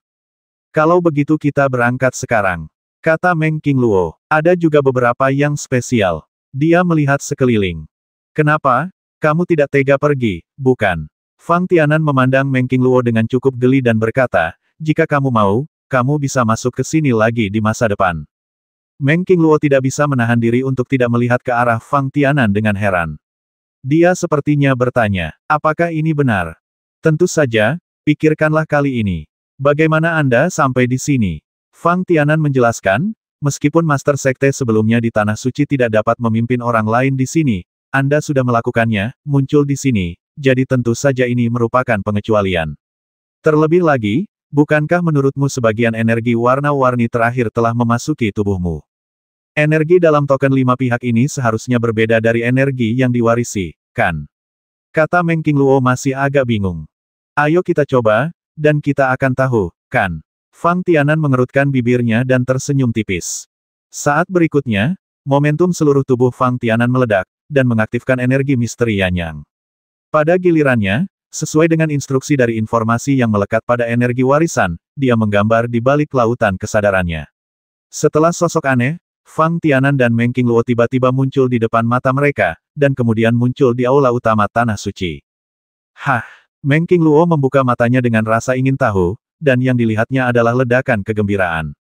Kalau begitu kita berangkat sekarang. Kata Meng King Luo. ada juga beberapa yang spesial. Dia melihat sekeliling. Kenapa? Kamu tidak tega pergi, bukan? Fang Tianan memandang Meng Qingluo dengan cukup geli dan berkata, jika kamu mau, kamu bisa masuk ke sini lagi di masa depan. Meng Qingluo tidak bisa menahan diri untuk tidak melihat ke arah Fang Tianan dengan heran. Dia sepertinya bertanya, apakah ini benar? Tentu saja, pikirkanlah kali ini. Bagaimana Anda sampai di sini? Fang Tianan menjelaskan, meskipun Master Sekte sebelumnya di Tanah Suci tidak dapat memimpin orang lain di sini, anda sudah melakukannya, muncul di sini, jadi tentu saja ini merupakan pengecualian. Terlebih lagi, bukankah menurutmu sebagian energi warna-warni terakhir telah memasuki tubuhmu? Energi dalam token lima pihak ini seharusnya berbeda dari energi yang diwarisi, kan? Kata Meng Luo masih agak bingung. Ayo kita coba, dan kita akan tahu, kan? Fang Tianan mengerutkan bibirnya dan tersenyum tipis. Saat berikutnya, momentum seluruh tubuh Fang Tianan meledak, dan mengaktifkan energi misteri Yanyang. Yang. Pada gilirannya, sesuai dengan instruksi dari informasi yang melekat pada energi warisan, dia menggambar di balik lautan kesadarannya. Setelah sosok aneh, Fang Tianan dan Meng Luo tiba-tiba muncul di depan mata mereka, dan kemudian muncul di aula utama Tanah Suci. Hah! Meng Luo membuka matanya dengan rasa ingin tahu, dan yang dilihatnya adalah ledakan kegembiraan.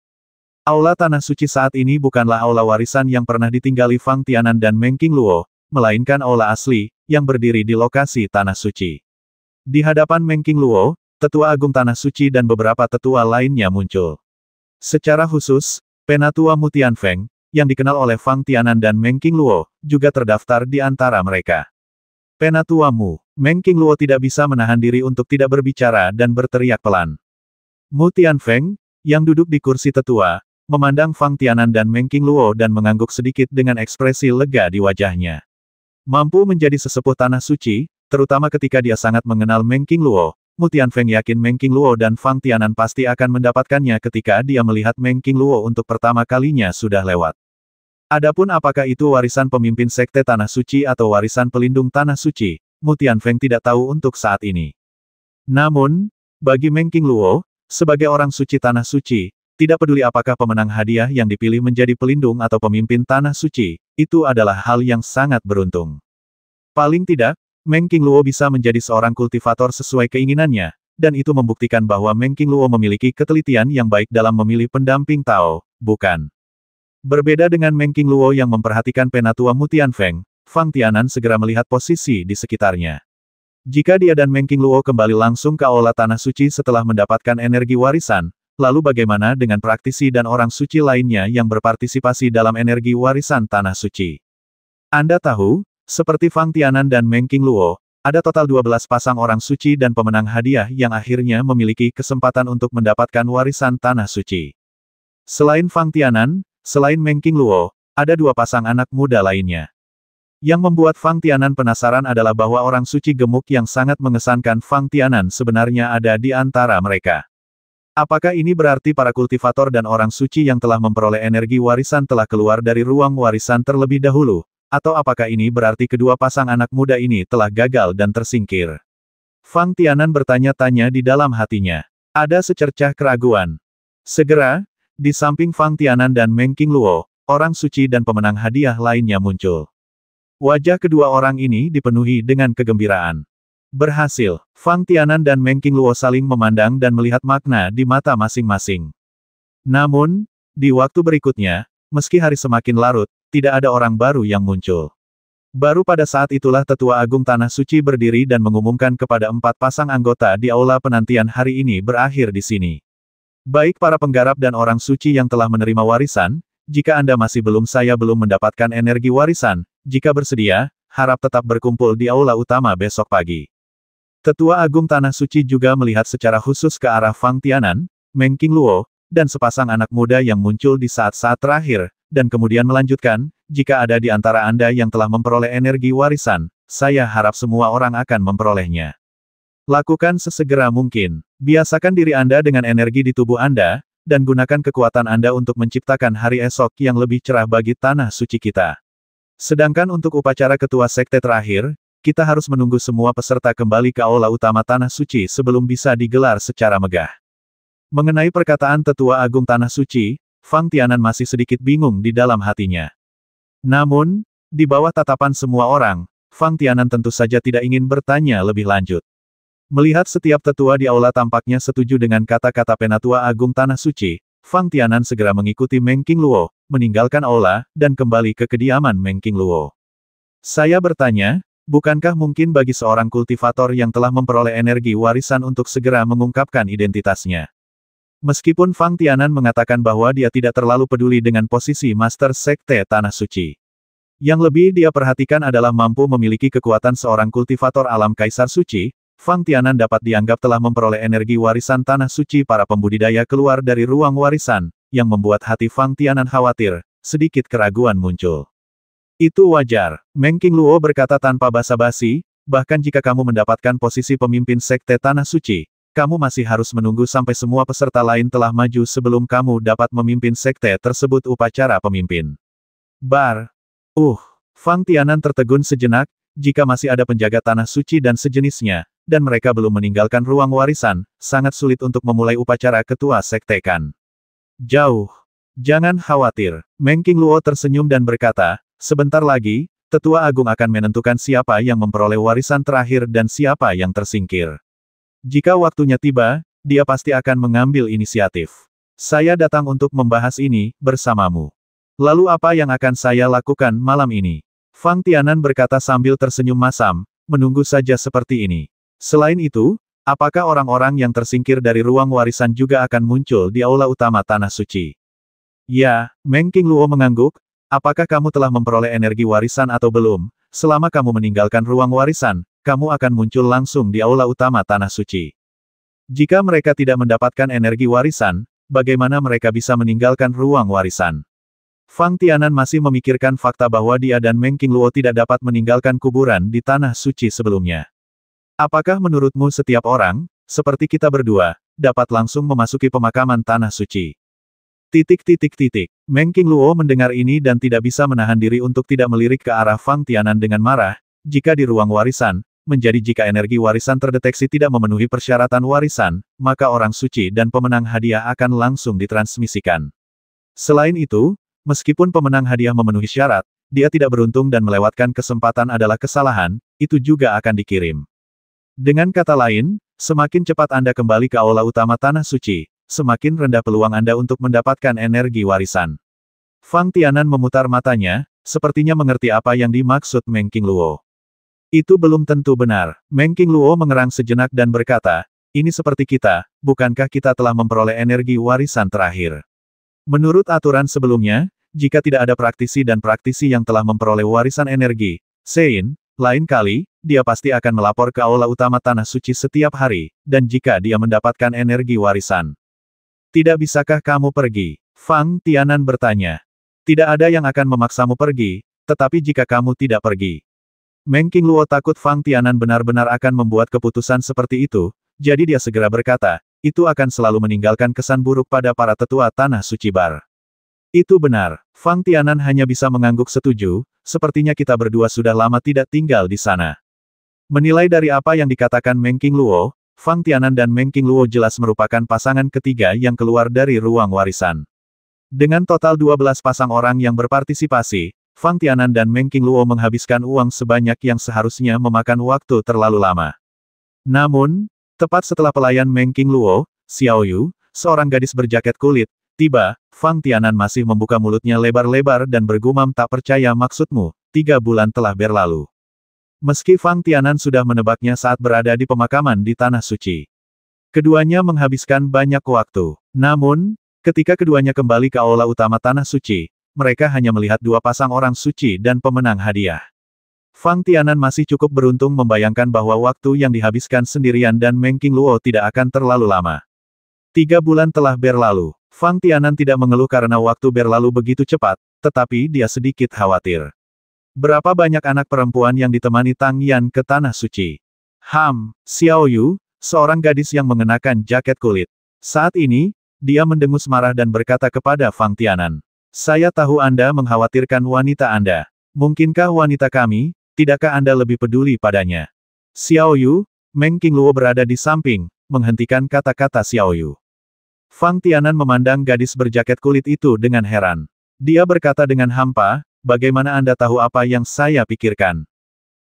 Aula Tanah Suci saat ini bukanlah aula warisan yang pernah ditinggali Fang Tianan dan Meng Luo melainkan aula asli, yang berdiri di lokasi Tanah Suci. Di hadapan Mengking Luo, Tetua Agung Tanah Suci dan beberapa tetua lainnya muncul. Secara khusus, Penatua Mutian Feng, yang dikenal oleh Fang Tianan dan Mengking Luo, juga terdaftar di antara mereka. Penatua Mu, Mengking Luo tidak bisa menahan diri untuk tidak berbicara dan berteriak pelan. Mutian Feng, yang duduk di kursi tetua, memandang Fang Tianan dan Mengking Luo dan mengangguk sedikit dengan ekspresi lega di wajahnya. Mampu menjadi sesepuh tanah suci, terutama ketika dia sangat mengenal Meng King Luo, Mutian Feng yakin Meng King Luo dan Fang Tianan pasti akan mendapatkannya ketika dia melihat Meng King Luo untuk pertama kalinya sudah lewat. Adapun apakah itu warisan pemimpin sekte Tanah Suci atau warisan pelindung Tanah Suci, Mutian Feng tidak tahu untuk saat ini. Namun, bagi Meng King Luo, sebagai orang suci Tanah Suci, tidak peduli apakah pemenang hadiah yang dipilih menjadi pelindung atau pemimpin tanah suci, itu adalah hal yang sangat beruntung. Paling tidak, Meng King Luo bisa menjadi seorang kultivator sesuai keinginannya, dan itu membuktikan bahwa Meng King Luo memiliki ketelitian yang baik dalam memilih pendamping Tao, bukan. Berbeda dengan Meng King Luo yang memperhatikan penatua Mutian Feng, Fang Tianan segera melihat posisi di sekitarnya. Jika dia dan Meng King Luo kembali langsung ke Aula Tanah Suci setelah mendapatkan energi warisan, lalu bagaimana dengan praktisi dan orang suci lainnya yang berpartisipasi dalam energi warisan tanah suci? Anda tahu, seperti Fang Tianan dan Meng King Luo, ada total 12 pasang orang suci dan pemenang hadiah yang akhirnya memiliki kesempatan untuk mendapatkan warisan tanah suci. Selain Fang Tianan, selain Meng King Luo, ada dua pasang anak muda lainnya. Yang membuat Fang Tianan penasaran adalah bahwa orang suci gemuk yang sangat mengesankan Fang Tianan sebenarnya ada di antara mereka. Apakah ini berarti para kultivator dan orang suci yang telah memperoleh energi warisan telah keluar dari ruang warisan terlebih dahulu? Atau apakah ini berarti kedua pasang anak muda ini telah gagal dan tersingkir? Fang Tianan bertanya-tanya di dalam hatinya. Ada secercah keraguan. Segera, di samping Fang Tianan dan Meng King Luo, orang suci dan pemenang hadiah lainnya muncul. Wajah kedua orang ini dipenuhi dengan kegembiraan. Berhasil, Fang Tianan dan Meng Qingluo saling memandang dan melihat makna di mata masing-masing. Namun, di waktu berikutnya, meski hari semakin larut, tidak ada orang baru yang muncul. Baru pada saat itulah Tetua Agung Tanah Suci berdiri dan mengumumkan kepada empat pasang anggota di aula penantian hari ini berakhir di sini. Baik para penggarap dan orang suci yang telah menerima warisan, jika Anda masih belum saya belum mendapatkan energi warisan, jika bersedia, harap tetap berkumpul di aula utama besok pagi. Tetua Agung Tanah Suci juga melihat secara khusus ke arah Fang Tianan, Meng King Luo, dan sepasang anak muda yang muncul di saat-saat terakhir, dan kemudian melanjutkan, jika ada di antara Anda yang telah memperoleh energi warisan, saya harap semua orang akan memperolehnya. Lakukan sesegera mungkin. Biasakan diri Anda dengan energi di tubuh Anda, dan gunakan kekuatan Anda untuk menciptakan hari esok yang lebih cerah bagi tanah suci kita. Sedangkan untuk upacara ketua sekte terakhir, kita harus menunggu semua peserta kembali ke aula utama Tanah Suci sebelum bisa digelar secara megah. Mengenai perkataan Tetua Agung Tanah Suci, Fang Tianan masih sedikit bingung di dalam hatinya. Namun, di bawah tatapan semua orang, Fang Tianan tentu saja tidak ingin bertanya lebih lanjut. Melihat setiap tetua di aula tampaknya setuju dengan kata-kata Penatua Agung Tanah Suci, Fang Tianan segera mengikuti Meng King Luo, meninggalkan aula, dan kembali ke kediaman Meng King Luo. Saya bertanya, Bukankah mungkin bagi seorang kultivator yang telah memperoleh energi warisan untuk segera mengungkapkan identitasnya? Meskipun Fang Tianan mengatakan bahwa dia tidak terlalu peduli dengan posisi Master Sekte Tanah Suci. Yang lebih dia perhatikan adalah mampu memiliki kekuatan seorang kultivator alam Kaisar Suci, Fang Tianan dapat dianggap telah memperoleh energi warisan Tanah Suci para pembudidaya keluar dari ruang warisan, yang membuat hati Fang Tianan khawatir, sedikit keraguan muncul. Itu wajar, Meng Luo berkata tanpa basa-basi, bahkan jika kamu mendapatkan posisi pemimpin Sekte Tanah Suci, kamu masih harus menunggu sampai semua peserta lain telah maju sebelum kamu dapat memimpin Sekte tersebut upacara pemimpin. Bar. Uh, Fang Tianan tertegun sejenak, jika masih ada penjaga Tanah Suci dan sejenisnya, dan mereka belum meninggalkan ruang warisan, sangat sulit untuk memulai upacara ketua Sekte Kan. Jauh. Jangan khawatir, Meng Luo tersenyum dan berkata, sebentar lagi, Tetua Agung akan menentukan siapa yang memperoleh warisan terakhir dan siapa yang tersingkir. Jika waktunya tiba, dia pasti akan mengambil inisiatif. Saya datang untuk membahas ini, bersamamu. Lalu apa yang akan saya lakukan malam ini? Fang Tianan berkata sambil tersenyum masam, menunggu saja seperti ini. Selain itu, apakah orang-orang yang tersingkir dari ruang warisan juga akan muncul di aula utama Tanah Suci? Ya, Meng King Luo mengangguk, apakah kamu telah memperoleh energi warisan atau belum? Selama kamu meninggalkan ruang warisan, kamu akan muncul langsung di aula utama Tanah Suci. Jika mereka tidak mendapatkan energi warisan, bagaimana mereka bisa meninggalkan ruang warisan? Fang Tianan masih memikirkan fakta bahwa dia dan Meng King Luo tidak dapat meninggalkan kuburan di Tanah Suci sebelumnya. Apakah menurutmu setiap orang, seperti kita berdua, dapat langsung memasuki pemakaman Tanah Suci? Titik titik titik. Meng King Luo mendengar ini dan tidak bisa menahan diri untuk tidak melirik ke arah Fang Tianan dengan marah, jika di ruang warisan, menjadi jika energi warisan terdeteksi tidak memenuhi persyaratan warisan, maka orang suci dan pemenang hadiah akan langsung ditransmisikan. Selain itu, meskipun pemenang hadiah memenuhi syarat, dia tidak beruntung dan melewatkan kesempatan adalah kesalahan, itu juga akan dikirim. Dengan kata lain, semakin cepat Anda kembali ke aula utama Tanah Suci, semakin rendah peluang Anda untuk mendapatkan energi warisan. Fang Tianan memutar matanya, sepertinya mengerti apa yang dimaksud Meng Luo. Itu belum tentu benar. Meng Luo mengerang sejenak dan berkata, ini seperti kita, bukankah kita telah memperoleh energi warisan terakhir? Menurut aturan sebelumnya, jika tidak ada praktisi dan praktisi yang telah memperoleh warisan energi, Sein, lain kali, dia pasti akan melapor ke aula utama Tanah Suci setiap hari, dan jika dia mendapatkan energi warisan, tidak bisakah kamu pergi? Fang Tianan bertanya. Tidak ada yang akan memaksamu pergi, tetapi jika kamu tidak pergi. Meng Luo takut Fang Tianan benar-benar akan membuat keputusan seperti itu, jadi dia segera berkata, itu akan selalu meninggalkan kesan buruk pada para tetua Tanah Suci Bar. Itu benar, Fang Tianan hanya bisa mengangguk setuju, sepertinya kita berdua sudah lama tidak tinggal di sana. Menilai dari apa yang dikatakan Meng Luo. Fang Tianan dan Meng Luo jelas merupakan pasangan ketiga yang keluar dari ruang warisan. Dengan total 12 pasang orang yang berpartisipasi, Fang Tianan dan Meng Luo menghabiskan uang sebanyak yang seharusnya memakan waktu terlalu lama. Namun, tepat setelah pelayan Meng Luo, Xiao Yu, seorang gadis berjaket kulit, tiba, Fang Tianan masih membuka mulutnya lebar-lebar dan bergumam tak percaya maksudmu, tiga bulan telah berlalu. Meski Fang Tianan sudah menebaknya saat berada di pemakaman di Tanah Suci. Keduanya menghabiskan banyak waktu. Namun, ketika keduanya kembali ke aula utama Tanah Suci, mereka hanya melihat dua pasang orang suci dan pemenang hadiah. Fang Tianan masih cukup beruntung membayangkan bahwa waktu yang dihabiskan sendirian dan Meng King Luo tidak akan terlalu lama. Tiga bulan telah berlalu. Fang Tianan tidak mengeluh karena waktu berlalu begitu cepat, tetapi dia sedikit khawatir. Berapa banyak anak perempuan yang ditemani Tang Yan ke Tanah Suci? Ham, Xiao Yu, seorang gadis yang mengenakan jaket kulit. Saat ini, dia mendengus marah dan berkata kepada Fang Tianan. Saya tahu Anda mengkhawatirkan wanita Anda. Mungkinkah wanita kami, tidakkah Anda lebih peduli padanya? Xiao Yu, Meng Luo berada di samping, menghentikan kata-kata Xiao Yu. Fang Tianan memandang gadis berjaket kulit itu dengan heran. Dia berkata dengan hampa, bagaimana Anda tahu apa yang saya pikirkan?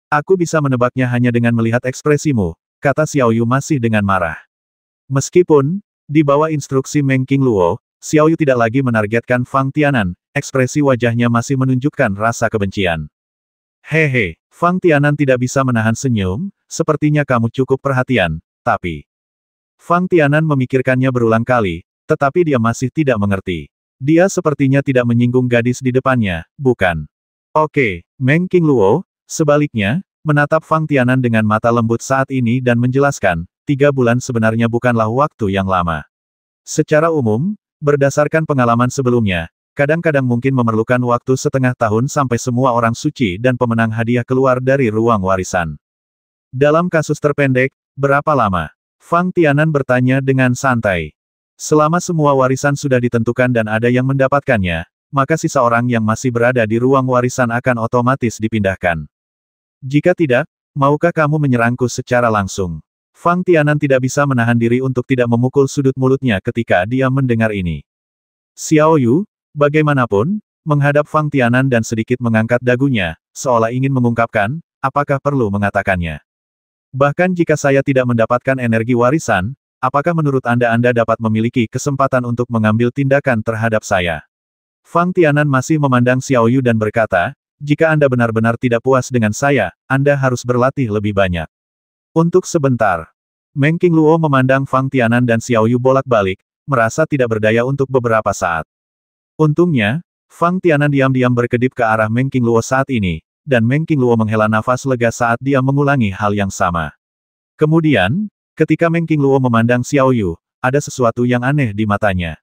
Aku bisa menebaknya hanya dengan melihat ekspresimu, kata Xiaoyu masih dengan marah. Meskipun, di bawah instruksi Meng Xiao Xiaoyu tidak lagi menargetkan Fang Tianan, ekspresi wajahnya masih menunjukkan rasa kebencian. Hehe, Fang Tianan tidak bisa menahan senyum, sepertinya kamu cukup perhatian, tapi... Fang Tianan memikirkannya berulang kali, tetapi dia masih tidak mengerti. Dia sepertinya tidak menyinggung gadis di depannya, bukan? Oke, Meng King Luo. sebaliknya, menatap Fang Tianan dengan mata lembut saat ini dan menjelaskan, tiga bulan sebenarnya bukanlah waktu yang lama. Secara umum, berdasarkan pengalaman sebelumnya, kadang-kadang mungkin memerlukan waktu setengah tahun sampai semua orang suci dan pemenang hadiah keluar dari ruang warisan. Dalam kasus terpendek, berapa lama? Fang Tianan bertanya dengan santai. Selama semua warisan sudah ditentukan dan ada yang mendapatkannya, maka sisa orang yang masih berada di ruang warisan akan otomatis dipindahkan. Jika tidak, maukah kamu menyerangku secara langsung? Fang Tianan tidak bisa menahan diri untuk tidak memukul sudut mulutnya ketika dia mendengar ini. Xiao Yu, bagaimanapun, menghadap Fang Tianan dan sedikit mengangkat dagunya, seolah ingin mengungkapkan, apakah perlu mengatakannya. Bahkan jika saya tidak mendapatkan energi warisan, Apakah menurut Anda Anda dapat memiliki kesempatan untuk mengambil tindakan terhadap saya? Fang Tianan masih memandang Xiao Yu dan berkata, jika Anda benar-benar tidak puas dengan saya, Anda harus berlatih lebih banyak. Untuk sebentar, Meng Luo memandang Fang Tianan dan Xiao Yu bolak-balik, merasa tidak berdaya untuk beberapa saat. Untungnya, Fang Tianan diam-diam berkedip ke arah Meng Luo saat ini, dan Meng Luo menghela nafas lega saat dia mengulangi hal yang sama. Kemudian, Ketika Meng Luo memandang Xiao Yu, ada sesuatu yang aneh di matanya.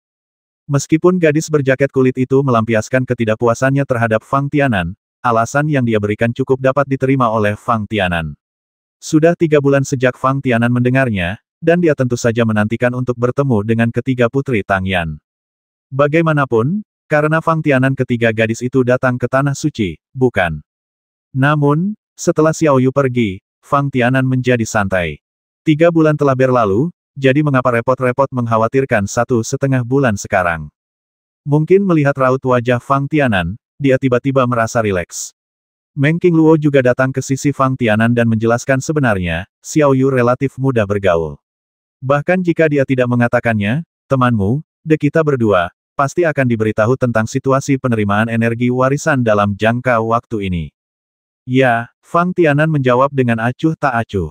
Meskipun gadis berjaket kulit itu melampiaskan ketidakpuasannya terhadap Fang Tianan, alasan yang dia berikan cukup dapat diterima oleh Fang Tianan. Sudah tiga bulan sejak Fang Tianan mendengarnya, dan dia tentu saja menantikan untuk bertemu dengan ketiga putri Tang Yan. Bagaimanapun, karena Fang Tianan ketiga gadis itu datang ke Tanah Suci, bukan. Namun, setelah Xiao Yu pergi, Fang Tianan menjadi santai. Tiga bulan telah berlalu, jadi mengapa repot-repot mengkhawatirkan satu setengah bulan sekarang? Mungkin melihat raut wajah Fang Tianan, dia tiba-tiba merasa rileks. Meng King Luo juga datang ke sisi Fang Tianan dan menjelaskan sebenarnya, Xiao Yu relatif mudah bergaul. Bahkan jika dia tidak mengatakannya, temanmu, de kita berdua, pasti akan diberitahu tentang situasi penerimaan energi warisan dalam jangka waktu ini. Ya, Fang Tianan menjawab dengan acuh tak acuh.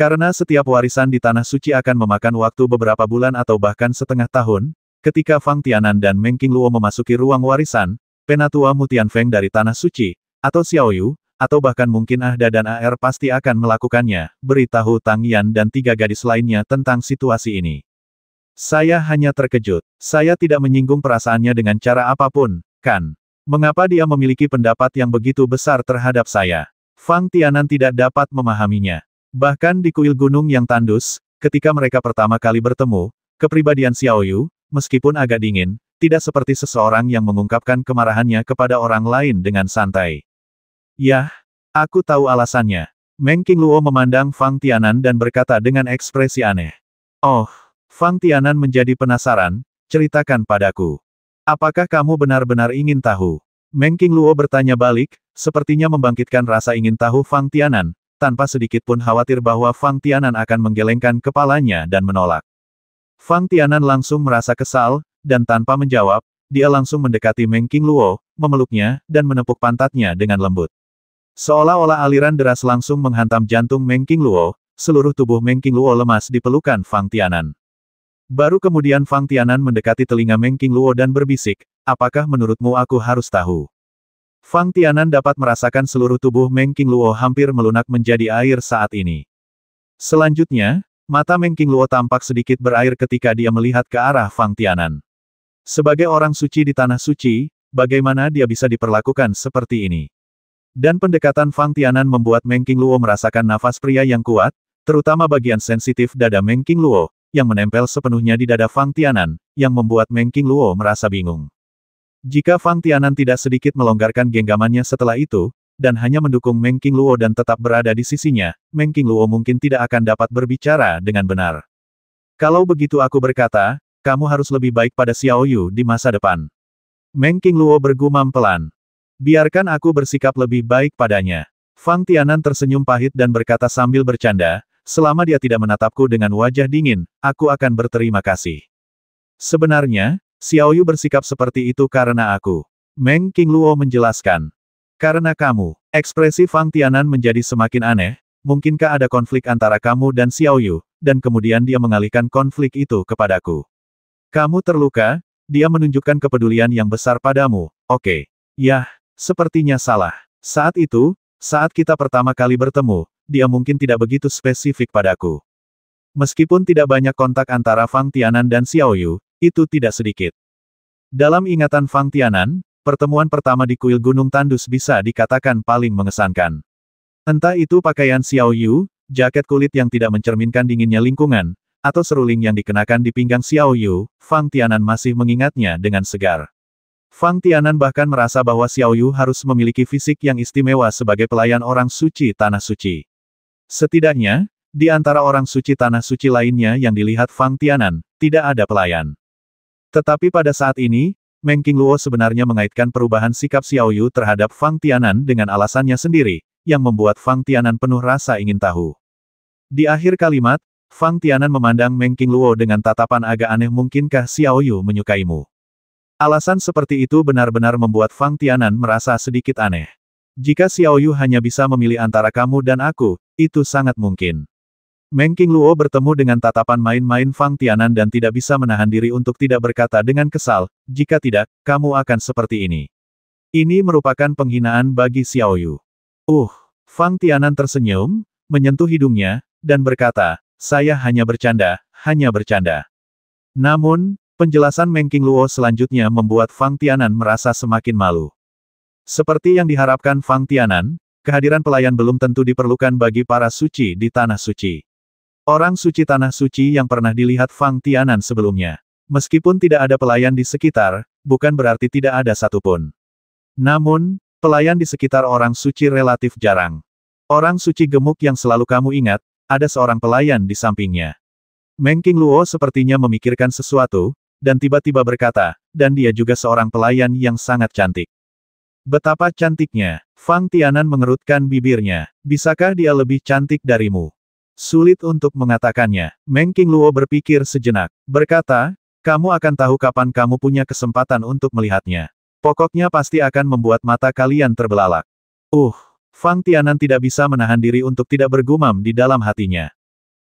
Karena setiap warisan di Tanah Suci akan memakan waktu beberapa bulan atau bahkan setengah tahun, ketika Fang Tianan dan Meng Luo memasuki ruang warisan, penatua Mutian Feng dari Tanah Suci, atau Xiao Yu, atau bahkan mungkin Ahda dan AR er pasti akan melakukannya, beritahu Tang Yan dan tiga gadis lainnya tentang situasi ini. Saya hanya terkejut. Saya tidak menyinggung perasaannya dengan cara apapun, kan? Mengapa dia memiliki pendapat yang begitu besar terhadap saya? Fang Tianan tidak dapat memahaminya. Bahkan di kuil gunung yang tandus, ketika mereka pertama kali bertemu, kepribadian Xiao Yu, meskipun agak dingin, tidak seperti seseorang yang mengungkapkan kemarahannya kepada orang lain dengan santai. Yah, aku tahu alasannya. Meng Luo memandang Fang Tianan dan berkata dengan ekspresi aneh. Oh, Fang Tianan menjadi penasaran, ceritakan padaku. Apakah kamu benar-benar ingin tahu? Meng Luo bertanya balik, sepertinya membangkitkan rasa ingin tahu Fang Tianan, tanpa sedikit pun khawatir bahwa Fang Tianan akan menggelengkan kepalanya dan menolak. Fang Tianan langsung merasa kesal, dan tanpa menjawab, dia langsung mendekati Meng Luo, memeluknya, dan menepuk pantatnya dengan lembut. Seolah-olah aliran deras langsung menghantam jantung Meng Luo, seluruh tubuh Meng Luo lemas di pelukan Fang Tianan. Baru kemudian Fang Tianan mendekati telinga Meng Luo dan berbisik, apakah menurutmu aku harus tahu? Fang Tianan dapat merasakan seluruh tubuh Meng King Luo hampir melunak menjadi air saat ini. Selanjutnya, mata Meng King Luo tampak sedikit berair ketika dia melihat ke arah Fang Tianan. Sebagai orang suci di Tanah Suci, bagaimana dia bisa diperlakukan seperti ini? Dan pendekatan Fang Tianan membuat Meng King Luo merasakan nafas pria yang kuat, terutama bagian sensitif dada Meng King Luo, yang menempel sepenuhnya di dada Fang Tianan, yang membuat Meng King Luo merasa bingung. Jika Fang Tianan tidak sedikit melonggarkan genggamannya setelah itu, dan hanya mendukung Meng King Luo dan tetap berada di sisinya, Meng King Luo mungkin tidak akan dapat berbicara dengan benar. Kalau begitu aku berkata, kamu harus lebih baik pada Xiao Yu di masa depan. Meng King Luo bergumam pelan. Biarkan aku bersikap lebih baik padanya. Fang Tianan tersenyum pahit dan berkata sambil bercanda, selama dia tidak menatapku dengan wajah dingin, aku akan berterima kasih. Sebenarnya, Xiaoyu bersikap seperti itu karena aku. Meng King Luo menjelaskan. Karena kamu, ekspresi Fang Tianan menjadi semakin aneh, mungkinkah ada konflik antara kamu dan Xiaoyu, dan kemudian dia mengalihkan konflik itu kepadaku. Kamu terluka, dia menunjukkan kepedulian yang besar padamu, oke. Okay. Yah, sepertinya salah. Saat itu, saat kita pertama kali bertemu, dia mungkin tidak begitu spesifik padaku. Meskipun tidak banyak kontak antara Fang Tianan dan Xiaoyu, itu tidak sedikit. Dalam ingatan Fang Tianan, pertemuan pertama di kuil Gunung Tandus bisa dikatakan paling mengesankan. Entah itu pakaian Xiao Yu, jaket kulit yang tidak mencerminkan dinginnya lingkungan, atau seruling yang dikenakan di pinggang Xiao Yu, Fang Tianan masih mengingatnya dengan segar. Fang Tianan bahkan merasa bahwa Xiao Yu harus memiliki fisik yang istimewa sebagai pelayan orang suci Tanah Suci. Setidaknya, di antara orang suci Tanah Suci lainnya yang dilihat Fang Tianan, tidak ada pelayan. Tetapi pada saat ini, Meng Qingluo sebenarnya mengaitkan perubahan sikap Xiao Yu terhadap Fang Tianan dengan alasannya sendiri, yang membuat Fang Tianan penuh rasa ingin tahu. Di akhir kalimat, Fang Tianan memandang Meng Qingluo dengan tatapan agak aneh mungkinkah Xiao Yu menyukaimu. Alasan seperti itu benar-benar membuat Fang Tianan merasa sedikit aneh. Jika Xiao Yu hanya bisa memilih antara kamu dan aku, itu sangat mungkin. Meng Luo bertemu dengan tatapan main-main Fang Tianan dan tidak bisa menahan diri untuk tidak berkata dengan kesal, jika tidak, kamu akan seperti ini. Ini merupakan penghinaan bagi Xiao Yu. Uh, Fang Tianan tersenyum, menyentuh hidungnya, dan berkata, saya hanya bercanda, hanya bercanda. Namun, penjelasan Meng Luo selanjutnya membuat Fang Tianan merasa semakin malu. Seperti yang diharapkan Fang Tianan, kehadiran pelayan belum tentu diperlukan bagi para suci di Tanah Suci. Orang suci tanah suci yang pernah dilihat Fang Tianan sebelumnya. Meskipun tidak ada pelayan di sekitar, bukan berarti tidak ada satupun. Namun, pelayan di sekitar orang suci relatif jarang. Orang suci gemuk yang selalu kamu ingat, ada seorang pelayan di sampingnya. Meng Luo sepertinya memikirkan sesuatu, dan tiba-tiba berkata, dan dia juga seorang pelayan yang sangat cantik. Betapa cantiknya, Fang Tianan mengerutkan bibirnya, bisakah dia lebih cantik darimu? Sulit untuk mengatakannya. Meng King Luo berpikir sejenak, berkata, kamu akan tahu kapan kamu punya kesempatan untuk melihatnya. Pokoknya pasti akan membuat mata kalian terbelalak. Uh, Fang Tianan tidak bisa menahan diri untuk tidak bergumam di dalam hatinya.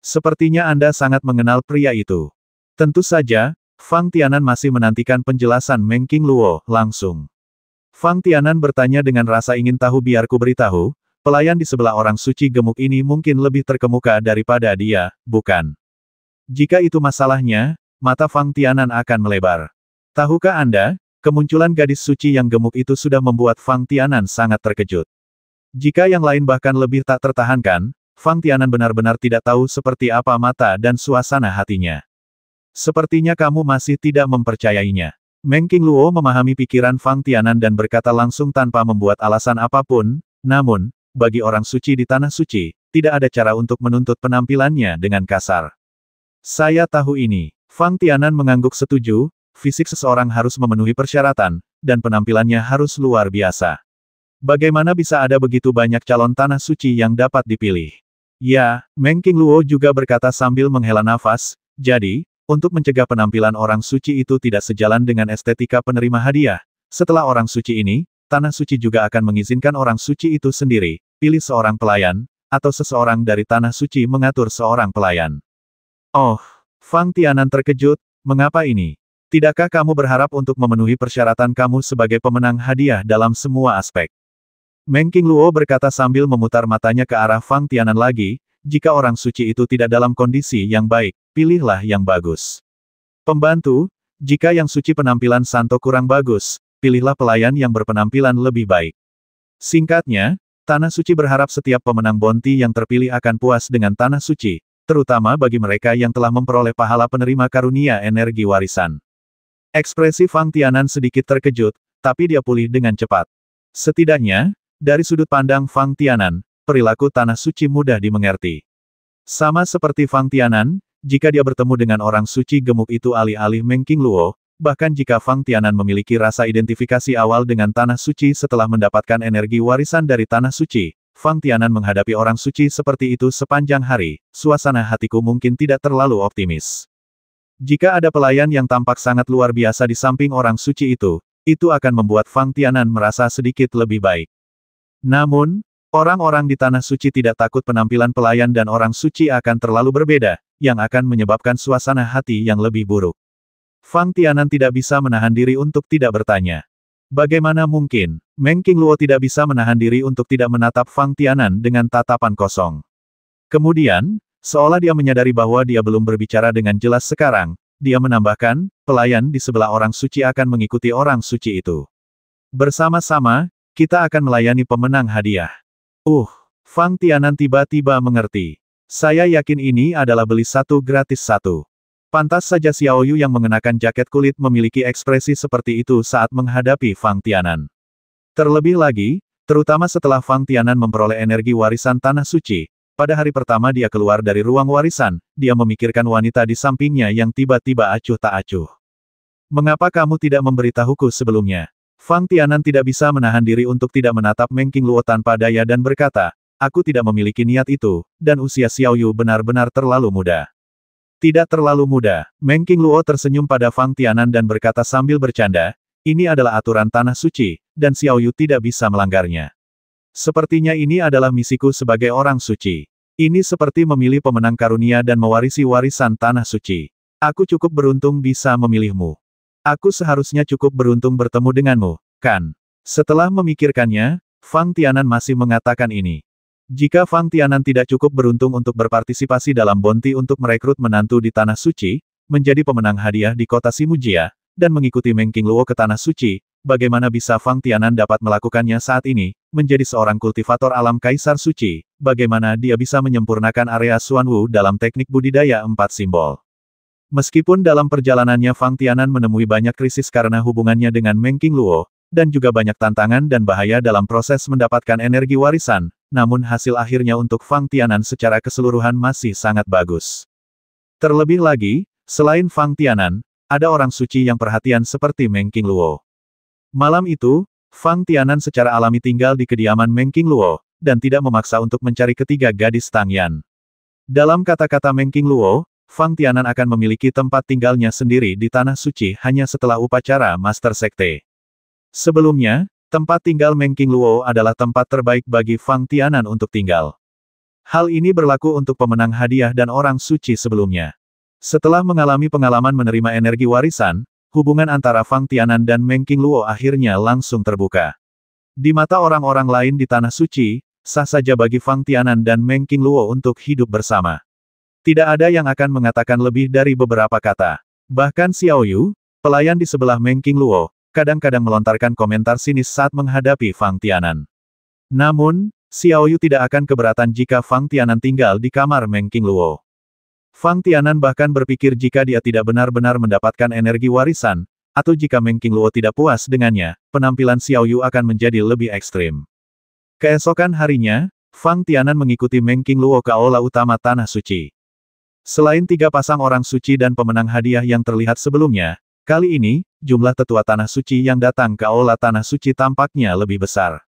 Sepertinya Anda sangat mengenal pria itu. Tentu saja, Fang Tianan masih menantikan penjelasan Meng King Luo. langsung. Fang Tianan bertanya dengan rasa ingin tahu biarku beritahu, Pelayan di sebelah orang suci gemuk ini mungkin lebih terkemuka daripada dia, bukan? Jika itu masalahnya, mata Fang Tianan akan melebar. Tahukah Anda, kemunculan gadis suci yang gemuk itu sudah membuat Fang Tianan sangat terkejut. Jika yang lain bahkan lebih tak tertahankan, Fang Tianan benar-benar tidak tahu seperti apa mata dan suasana hatinya. Sepertinya kamu masih tidak mempercayainya. Meng Luo memahami pikiran Fang Tianan dan berkata langsung tanpa membuat alasan apapun, namun, bagi orang suci di tanah suci, tidak ada cara untuk menuntut penampilannya dengan kasar. Saya tahu ini. Fang Tianan mengangguk setuju, fisik seseorang harus memenuhi persyaratan, dan penampilannya harus luar biasa. Bagaimana bisa ada begitu banyak calon tanah suci yang dapat dipilih? Ya, Meng King Luo juga berkata sambil menghela nafas, jadi, untuk mencegah penampilan orang suci itu tidak sejalan dengan estetika penerima hadiah, setelah orang suci ini, Tanah suci juga akan mengizinkan orang suci itu sendiri, pilih seorang pelayan, atau seseorang dari tanah suci mengatur seorang pelayan. Oh, Fang Tianan terkejut, mengapa ini? Tidakkah kamu berharap untuk memenuhi persyaratan kamu sebagai pemenang hadiah dalam semua aspek? Meng Luo berkata sambil memutar matanya ke arah Fang Tianan lagi, jika orang suci itu tidak dalam kondisi yang baik, pilihlah yang bagus. Pembantu, jika yang suci penampilan Santo kurang bagus, pilihlah pelayan yang berpenampilan lebih baik. Singkatnya, Tanah Suci berharap setiap pemenang bonti yang terpilih akan puas dengan Tanah Suci, terutama bagi mereka yang telah memperoleh pahala penerima karunia energi warisan. Ekspresi Fang Tianan sedikit terkejut, tapi dia pulih dengan cepat. Setidaknya, dari sudut pandang Fang Tianan, perilaku Tanah Suci mudah dimengerti. Sama seperti Fang Tianan, jika dia bertemu dengan orang suci gemuk itu alih-alih Mengking Luo, Bahkan jika Fang Tianan memiliki rasa identifikasi awal dengan Tanah Suci setelah mendapatkan energi warisan dari Tanah Suci, Fang Tianan menghadapi orang suci seperti itu sepanjang hari, suasana hatiku mungkin tidak terlalu optimis. Jika ada pelayan yang tampak sangat luar biasa di samping orang suci itu, itu akan membuat Fang Tianan merasa sedikit lebih baik. Namun, Orang-orang di Tanah Suci tidak takut penampilan pelayan dan orang suci akan terlalu berbeda, yang akan menyebabkan suasana hati yang lebih buruk. Fang Tianan tidak bisa menahan diri untuk tidak bertanya. Bagaimana mungkin, Meng Luo tidak bisa menahan diri untuk tidak menatap Fang Tianan dengan tatapan kosong. Kemudian, seolah dia menyadari bahwa dia belum berbicara dengan jelas sekarang, dia menambahkan, pelayan di sebelah orang suci akan mengikuti orang suci itu. Bersama-sama, kita akan melayani pemenang hadiah. Uh, Fang Tianan tiba-tiba mengerti. Saya yakin ini adalah beli satu gratis satu. Pantas saja Xiao Yu yang mengenakan jaket kulit memiliki ekspresi seperti itu saat menghadapi Fang Tianan. Terlebih lagi, terutama setelah Fang Tianan memperoleh energi warisan Tanah Suci, pada hari pertama dia keluar dari ruang warisan, dia memikirkan wanita di sampingnya yang tiba-tiba acuh tak acuh. Mengapa kamu tidak memberitahuku sebelumnya? Fang Tianan tidak bisa menahan diri untuk tidak menatap Meng Qingluo tanpa daya dan berkata, aku tidak memiliki niat itu, dan usia Xiao Yu benar-benar terlalu muda. Tidak terlalu mudah, Meng Luo tersenyum pada Fang Tianan dan berkata sambil bercanda, ini adalah aturan Tanah Suci, dan Xiao Yu tidak bisa melanggarnya. Sepertinya ini adalah misiku sebagai orang suci. Ini seperti memilih pemenang karunia dan mewarisi warisan Tanah Suci. Aku cukup beruntung bisa memilihmu. Aku seharusnya cukup beruntung bertemu denganmu, kan? Setelah memikirkannya, Fang Tianan masih mengatakan ini. Jika Fang Tianan tidak cukup beruntung untuk berpartisipasi dalam bonti untuk merekrut menantu di Tanah Suci, menjadi pemenang hadiah di kota Simujia, dan mengikuti Meng King Luo ke Tanah Suci, bagaimana bisa Fang Tianan dapat melakukannya saat ini, menjadi seorang kultivator alam Kaisar Suci, bagaimana dia bisa menyempurnakan area Wu dalam teknik budidaya empat simbol. Meskipun dalam perjalanannya Fang Tianan menemui banyak krisis karena hubungannya dengan Meng King Luo dan juga banyak tantangan dan bahaya dalam proses mendapatkan energi warisan, namun hasil akhirnya untuk Fang Tianan secara keseluruhan masih sangat bagus. Terlebih lagi, selain Fang Tianan, ada orang suci yang perhatian seperti Meng King Luo. Malam itu, Fang Tianan secara alami tinggal di kediaman Meng King Luo dan tidak memaksa untuk mencari ketiga gadis Tang Yan. Dalam kata-kata Meng King Luo, Fang Tianan akan memiliki tempat tinggalnya sendiri di Tanah Suci hanya setelah upacara Master Sekte. Sebelumnya, tempat tinggal Mengking Luo adalah tempat terbaik bagi Fang Tianan untuk tinggal. Hal ini berlaku untuk pemenang hadiah dan orang suci sebelumnya. Setelah mengalami pengalaman menerima energi warisan, hubungan antara Fang Tianan dan Mengking Luo akhirnya langsung terbuka. Di mata orang-orang lain di Tanah Suci, sah saja bagi Fang Tianan dan Mengking Luo untuk hidup bersama. Tidak ada yang akan mengatakan lebih dari beberapa kata. Bahkan Xiao Yu, pelayan di sebelah Mengking Luo, kadang-kadang melontarkan komentar sinis saat menghadapi Fang Tianan. Namun, Xiao Yu tidak akan keberatan jika Fang Tianan tinggal di kamar Meng Luo. Fang Tianan bahkan berpikir jika dia tidak benar-benar mendapatkan energi warisan, atau jika Meng Luo tidak puas dengannya, penampilan Xiao Yu akan menjadi lebih ekstrim. Keesokan harinya, Fang Tianan mengikuti Meng Luo ke aula utama Tanah Suci. Selain tiga pasang orang suci dan pemenang hadiah yang terlihat sebelumnya, Kali ini, jumlah tetua Tanah Suci yang datang ke Aula Tanah Suci tampaknya lebih besar.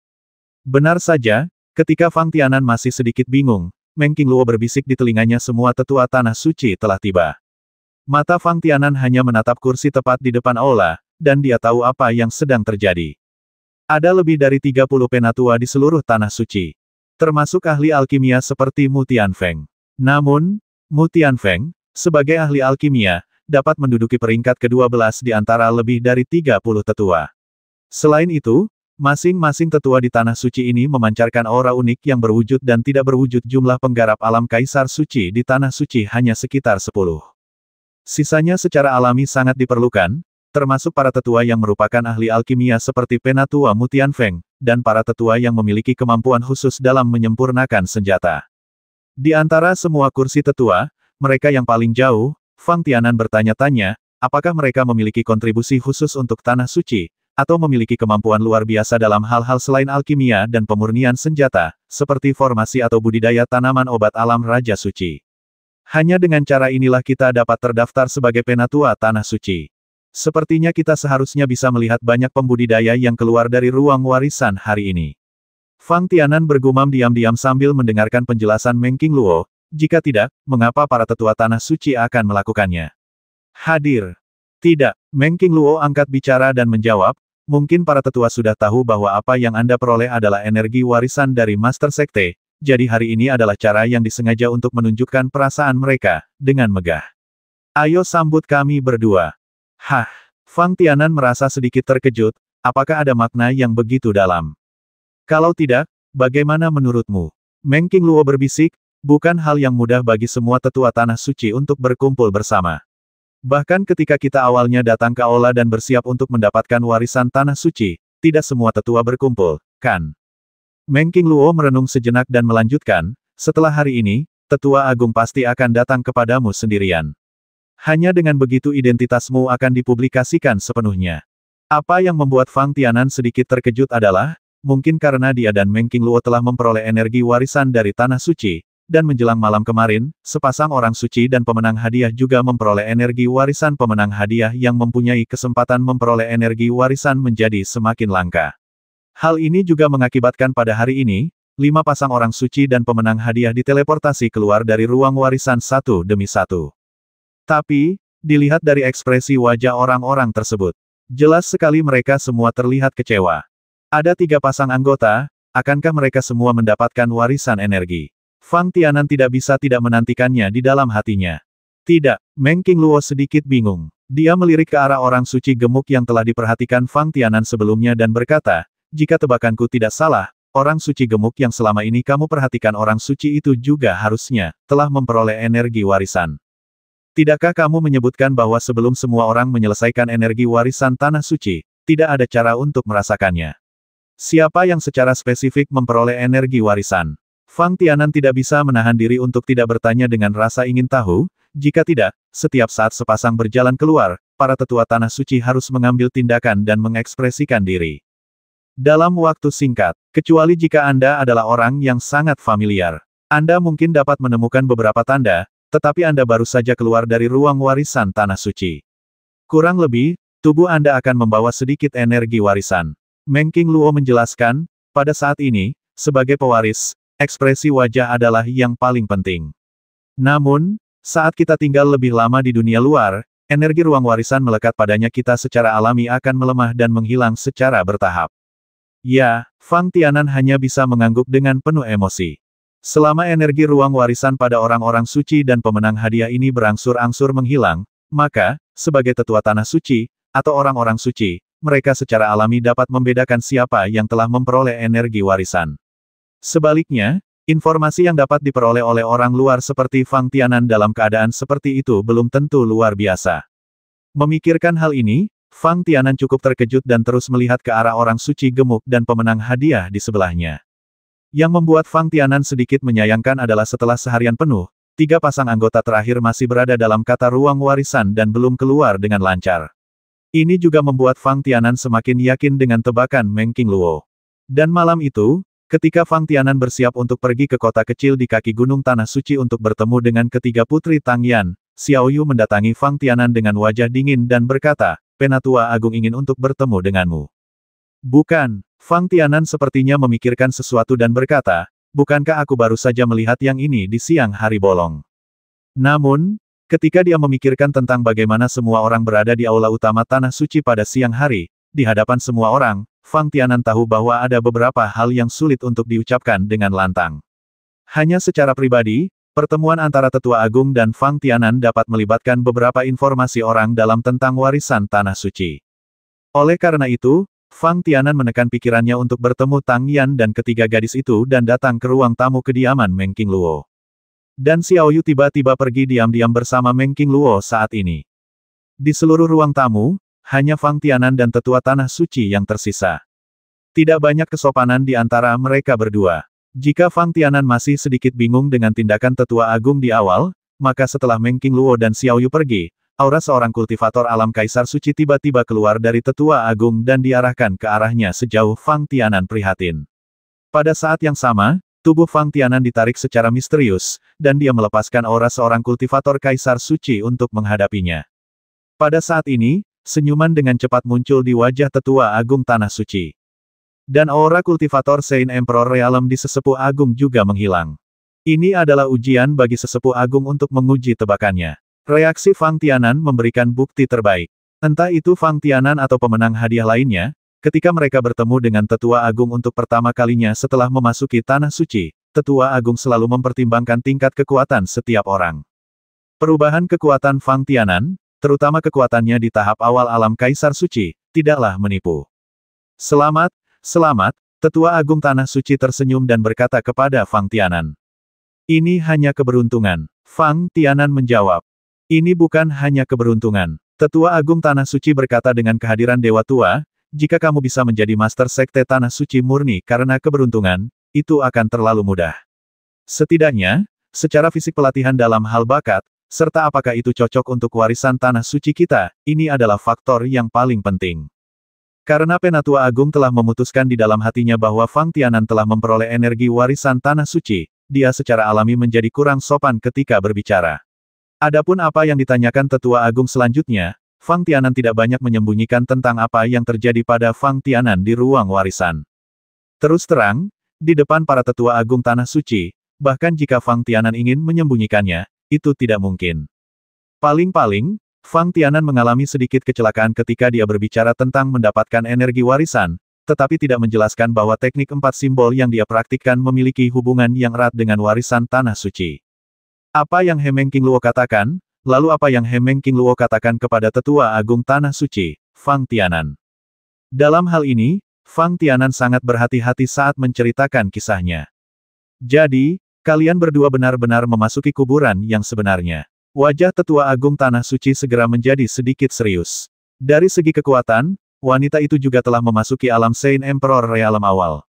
Benar saja, ketika Fang Tianan masih sedikit bingung, Meng Qingluo berbisik di telinganya semua tetua Tanah Suci telah tiba. Mata Fang Tianan hanya menatap kursi tepat di depan Aula, dan dia tahu apa yang sedang terjadi. Ada lebih dari 30 penatua di seluruh Tanah Suci. Termasuk ahli alkimia seperti Mu Tianfeng. Namun, Mu Tianfeng, sebagai ahli alkimia, dapat menduduki peringkat ke-12 di antara lebih dari 30 tetua. Selain itu, masing-masing tetua di Tanah Suci ini memancarkan aura unik yang berwujud dan tidak berwujud jumlah penggarap alam Kaisar Suci di Tanah Suci hanya sekitar 10. Sisanya secara alami sangat diperlukan, termasuk para tetua yang merupakan ahli alkimia seperti Penatua Mutian Feng, dan para tetua yang memiliki kemampuan khusus dalam menyempurnakan senjata. Di antara semua kursi tetua, mereka yang paling jauh, Fang Tianan bertanya-tanya, apakah mereka memiliki kontribusi khusus untuk Tanah Suci, atau memiliki kemampuan luar biasa dalam hal-hal selain alkimia dan pemurnian senjata, seperti formasi atau budidaya tanaman obat alam Raja Suci. Hanya dengan cara inilah kita dapat terdaftar sebagai penatua Tanah Suci. Sepertinya kita seharusnya bisa melihat banyak pembudidaya yang keluar dari ruang warisan hari ini. Fang Tianan bergumam diam-diam sambil mendengarkan penjelasan Meng Luo. Jika tidak, mengapa para tetua tanah suci akan melakukannya? Hadir. Tidak, Meng Luo angkat bicara dan menjawab, mungkin para tetua sudah tahu bahwa apa yang Anda peroleh adalah energi warisan dari Master Sekte, jadi hari ini adalah cara yang disengaja untuk menunjukkan perasaan mereka, dengan megah. Ayo sambut kami berdua. Hah, Fang Tianan merasa sedikit terkejut, apakah ada makna yang begitu dalam? Kalau tidak, bagaimana menurutmu? Meng Luo berbisik, Bukan hal yang mudah bagi semua tetua tanah suci untuk berkumpul bersama. Bahkan ketika kita awalnya datang ke aula dan bersiap untuk mendapatkan warisan tanah suci, tidak semua tetua berkumpul, kan? Meng Luo merenung sejenak dan melanjutkan, setelah hari ini, tetua agung pasti akan datang kepadamu sendirian. Hanya dengan begitu identitasmu akan dipublikasikan sepenuhnya. Apa yang membuat Fang Tianan sedikit terkejut adalah, mungkin karena dia dan Meng Luo telah memperoleh energi warisan dari Tanah Suci, dan menjelang malam kemarin, sepasang orang suci dan pemenang hadiah juga memperoleh energi warisan pemenang hadiah yang mempunyai kesempatan memperoleh energi warisan menjadi semakin langka. Hal ini juga mengakibatkan pada hari ini, lima pasang orang suci dan pemenang hadiah diteleportasi keluar dari ruang warisan satu demi satu. Tapi, dilihat dari ekspresi wajah orang-orang tersebut, jelas sekali mereka semua terlihat kecewa. Ada tiga pasang anggota, akankah mereka semua mendapatkan warisan energi? Fang Tianan tidak bisa tidak menantikannya di dalam hatinya. Tidak, Meng King Luo sedikit bingung. Dia melirik ke arah orang suci gemuk yang telah diperhatikan Fang Tianan sebelumnya dan berkata, jika tebakanku tidak salah, orang suci gemuk yang selama ini kamu perhatikan orang suci itu juga harusnya telah memperoleh energi warisan. Tidakkah kamu menyebutkan bahwa sebelum semua orang menyelesaikan energi warisan tanah suci, tidak ada cara untuk merasakannya? Siapa yang secara spesifik memperoleh energi warisan? Fang Tianan tidak bisa menahan diri untuk tidak bertanya dengan rasa ingin tahu, jika tidak, setiap saat sepasang berjalan keluar, para tetua Tanah Suci harus mengambil tindakan dan mengekspresikan diri. Dalam waktu singkat, kecuali jika Anda adalah orang yang sangat familiar, Anda mungkin dapat menemukan beberapa tanda, tetapi Anda baru saja keluar dari ruang warisan Tanah Suci. Kurang lebih, tubuh Anda akan membawa sedikit energi warisan. Mengking Luo menjelaskan, pada saat ini, sebagai pewaris, ekspresi wajah adalah yang paling penting. Namun, saat kita tinggal lebih lama di dunia luar, energi ruang warisan melekat padanya kita secara alami akan melemah dan menghilang secara bertahap. Ya, Fang Tianan hanya bisa mengangguk dengan penuh emosi. Selama energi ruang warisan pada orang-orang suci dan pemenang hadiah ini berangsur-angsur menghilang, maka, sebagai tetua tanah suci, atau orang-orang suci, mereka secara alami dapat membedakan siapa yang telah memperoleh energi warisan. Sebaliknya, informasi yang dapat diperoleh oleh orang luar seperti Fang Tianan dalam keadaan seperti itu belum tentu luar biasa. Memikirkan hal ini, Fang Tianan cukup terkejut dan terus melihat ke arah orang suci gemuk dan pemenang hadiah di sebelahnya. Yang membuat Fang Tianan sedikit menyayangkan adalah setelah seharian penuh, tiga pasang anggota terakhir masih berada dalam kata ruang warisan dan belum keluar dengan lancar. Ini juga membuat Fang Tianan semakin yakin dengan tebakan Meng Luo. Dan malam itu, Ketika Fang Tianan bersiap untuk pergi ke kota kecil di kaki Gunung Tanah Suci untuk bertemu dengan ketiga putri Tang Yan, Xiao Yu mendatangi Fang Tianan dengan wajah dingin dan berkata, Penatua Agung ingin untuk bertemu denganmu. Bukan, Fang Tianan sepertinya memikirkan sesuatu dan berkata, bukankah aku baru saja melihat yang ini di siang hari bolong. Namun, ketika dia memikirkan tentang bagaimana semua orang berada di aula utama Tanah Suci pada siang hari, di hadapan semua orang, Fang Tianan tahu bahwa ada beberapa hal yang sulit untuk diucapkan dengan lantang. Hanya secara pribadi, pertemuan antara Tetua Agung dan Fang Tianan dapat melibatkan beberapa informasi orang dalam tentang warisan Tanah Suci. Oleh karena itu, Fang Tianan menekan pikirannya untuk bertemu Tang Yan dan ketiga gadis itu dan datang ke ruang tamu kediaman Meng King Luo. Dan Xiao Yu tiba-tiba pergi diam-diam bersama Meng King Luo saat ini. Di seluruh ruang tamu, hanya Fang Tianan dan tetua Tanah Suci yang tersisa. Tidak banyak kesopanan di antara mereka berdua. Jika Fang Tianan masih sedikit bingung dengan tindakan tetua agung di awal, maka setelah Meng Luo dan Xiao Yu pergi, aura seorang kultivator alam Kaisar Suci tiba-tiba keluar dari tetua agung dan diarahkan ke arahnya sejauh Fang Tianan prihatin. Pada saat yang sama, Tubuh Fang Tianan ditarik secara misterius, dan dia melepaskan aura seorang kultivator kaisar suci untuk menghadapinya. Pada saat ini, senyuman dengan cepat muncul di wajah tetua agung Tanah Suci. Dan aura kultivator Saint Emperor Realm di sesepuh agung juga menghilang. Ini adalah ujian bagi sesepuh agung untuk menguji tebakannya. Reaksi Fang Tianan memberikan bukti terbaik. Entah itu Fang Tianan atau pemenang hadiah lainnya, ketika mereka bertemu dengan tetua agung untuk pertama kalinya setelah memasuki Tanah Suci, tetua agung selalu mempertimbangkan tingkat kekuatan setiap orang. Perubahan kekuatan Fang Tianan, terutama kekuatannya di tahap awal alam Kaisar Suci, tidaklah menipu. Selamat, selamat, Tetua Agung Tanah Suci tersenyum dan berkata kepada Fang Tianan. Ini hanya keberuntungan. Fang Tianan menjawab. Ini bukan hanya keberuntungan. Tetua Agung Tanah Suci berkata dengan kehadiran Dewa Tua, jika kamu bisa menjadi Master Sekte Tanah Suci murni karena keberuntungan, itu akan terlalu mudah. Setidaknya, secara fisik pelatihan dalam hal bakat, serta apakah itu cocok untuk warisan tanah suci kita, ini adalah faktor yang paling penting. Karena Penatua Agung telah memutuskan di dalam hatinya bahwa Fang Tianan telah memperoleh energi warisan tanah suci, dia secara alami menjadi kurang sopan ketika berbicara. Adapun apa yang ditanyakan Tetua Agung selanjutnya, Fang Tianan tidak banyak menyembunyikan tentang apa yang terjadi pada Fang Tianan di ruang warisan. Terus terang, di depan para tetua agung Tanah Suci, bahkan jika Fang Tianan ingin menyembunyikannya, itu tidak mungkin. Paling-paling, Fang Tianan mengalami sedikit kecelakaan ketika dia berbicara tentang mendapatkan energi warisan, tetapi tidak menjelaskan bahwa teknik empat simbol yang dia praktikkan memiliki hubungan yang erat dengan warisan Tanah Suci. Apa yang Hemeng King Luo katakan, lalu apa yang Hemeng King Luo katakan kepada Tetua Agung Tanah Suci, Fang Tianan. Dalam hal ini, Fang Tianan sangat berhati-hati saat menceritakan kisahnya. Jadi, Kalian berdua benar-benar memasuki kuburan yang sebenarnya. Wajah tetua agung Tanah Suci segera menjadi sedikit serius. Dari segi kekuatan, wanita itu juga telah memasuki alam Saint Emperor Realm awal.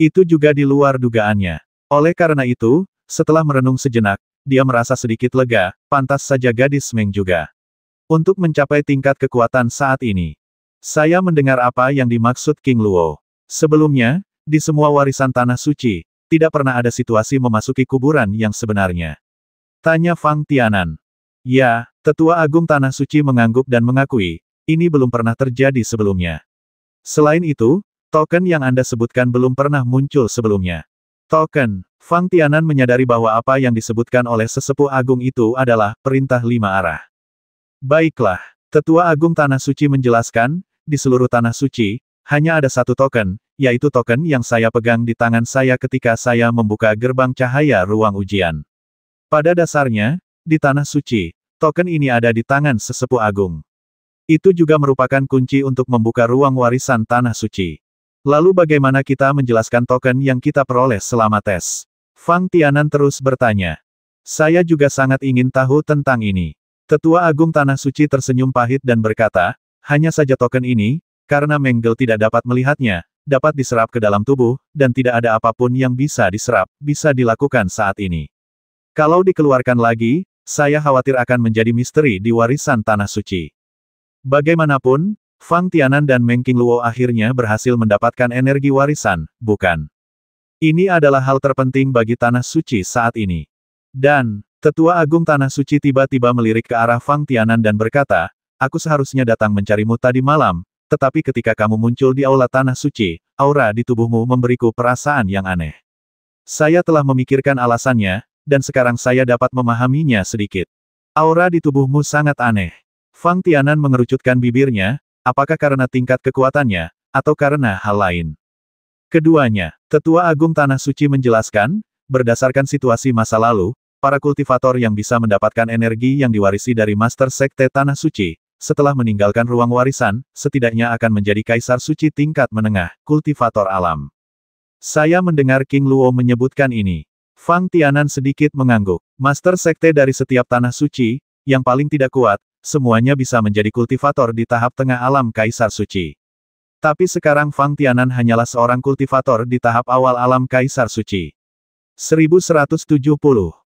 Itu juga di luar dugaannya. Oleh karena itu, setelah merenung sejenak, dia merasa sedikit lega, pantas saja gadis Meng juga. Untuk mencapai tingkat kekuatan saat ini. Saya mendengar apa yang dimaksud King Luo. Sebelumnya, di semua warisan Tanah Suci, tidak pernah ada situasi memasuki kuburan yang sebenarnya. Tanya Fang Tianan. Ya, Tetua Agung Tanah Suci mengangguk dan mengakui, ini belum pernah terjadi sebelumnya. Selain itu, token yang Anda sebutkan belum pernah muncul sebelumnya. Token, Fang Tianan menyadari bahwa apa yang disebutkan oleh sesepuh agung itu adalah perintah lima arah. Baiklah, Tetua Agung Tanah Suci menjelaskan, di seluruh Tanah Suci, hanya ada satu token, yaitu token yang saya pegang di tangan saya ketika saya membuka gerbang cahaya ruang ujian. Pada dasarnya, di Tanah Suci, token ini ada di tangan sesepuh agung. Itu juga merupakan kunci untuk membuka ruang warisan Tanah Suci. Lalu bagaimana kita menjelaskan token yang kita peroleh selama tes? Fang Tianan terus bertanya. Saya juga sangat ingin tahu tentang ini. Tetua Agung Tanah Suci tersenyum pahit dan berkata, hanya saja token ini, karena Menggel tidak dapat melihatnya, dapat diserap ke dalam tubuh, dan tidak ada apapun yang bisa diserap, bisa dilakukan saat ini. Kalau dikeluarkan lagi, saya khawatir akan menjadi misteri di warisan Tanah Suci. Bagaimanapun, Fang Tianan dan Meng Luo akhirnya berhasil mendapatkan energi warisan, bukan? Ini adalah hal terpenting bagi Tanah Suci saat ini. Dan, Tetua Agung Tanah Suci tiba-tiba melirik ke arah Fang Tianan dan berkata, Aku seharusnya datang mencarimu tadi malam, tetapi ketika kamu muncul di aula tanah suci, aura di tubuhmu memberiku perasaan yang aneh. Saya telah memikirkan alasannya, dan sekarang saya dapat memahaminya sedikit. Aura di tubuhmu sangat aneh. Fang Tianan mengerucutkan bibirnya, apakah karena tingkat kekuatannya, atau karena hal lain. Keduanya, Tetua Agung Tanah Suci menjelaskan, berdasarkan situasi masa lalu, para kultivator yang bisa mendapatkan energi yang diwarisi dari Master Sekte Tanah Suci, setelah meninggalkan ruang warisan, setidaknya akan menjadi kaisar suci tingkat menengah, kultivator alam. Saya mendengar King Luo menyebutkan ini. Fang Tianan sedikit mengangguk. Master sekte dari setiap tanah suci, yang paling tidak kuat, semuanya bisa menjadi kultivator di tahap tengah alam kaisar suci. Tapi sekarang Fang Tianan hanyalah seorang kultivator di tahap awal alam kaisar suci. 1170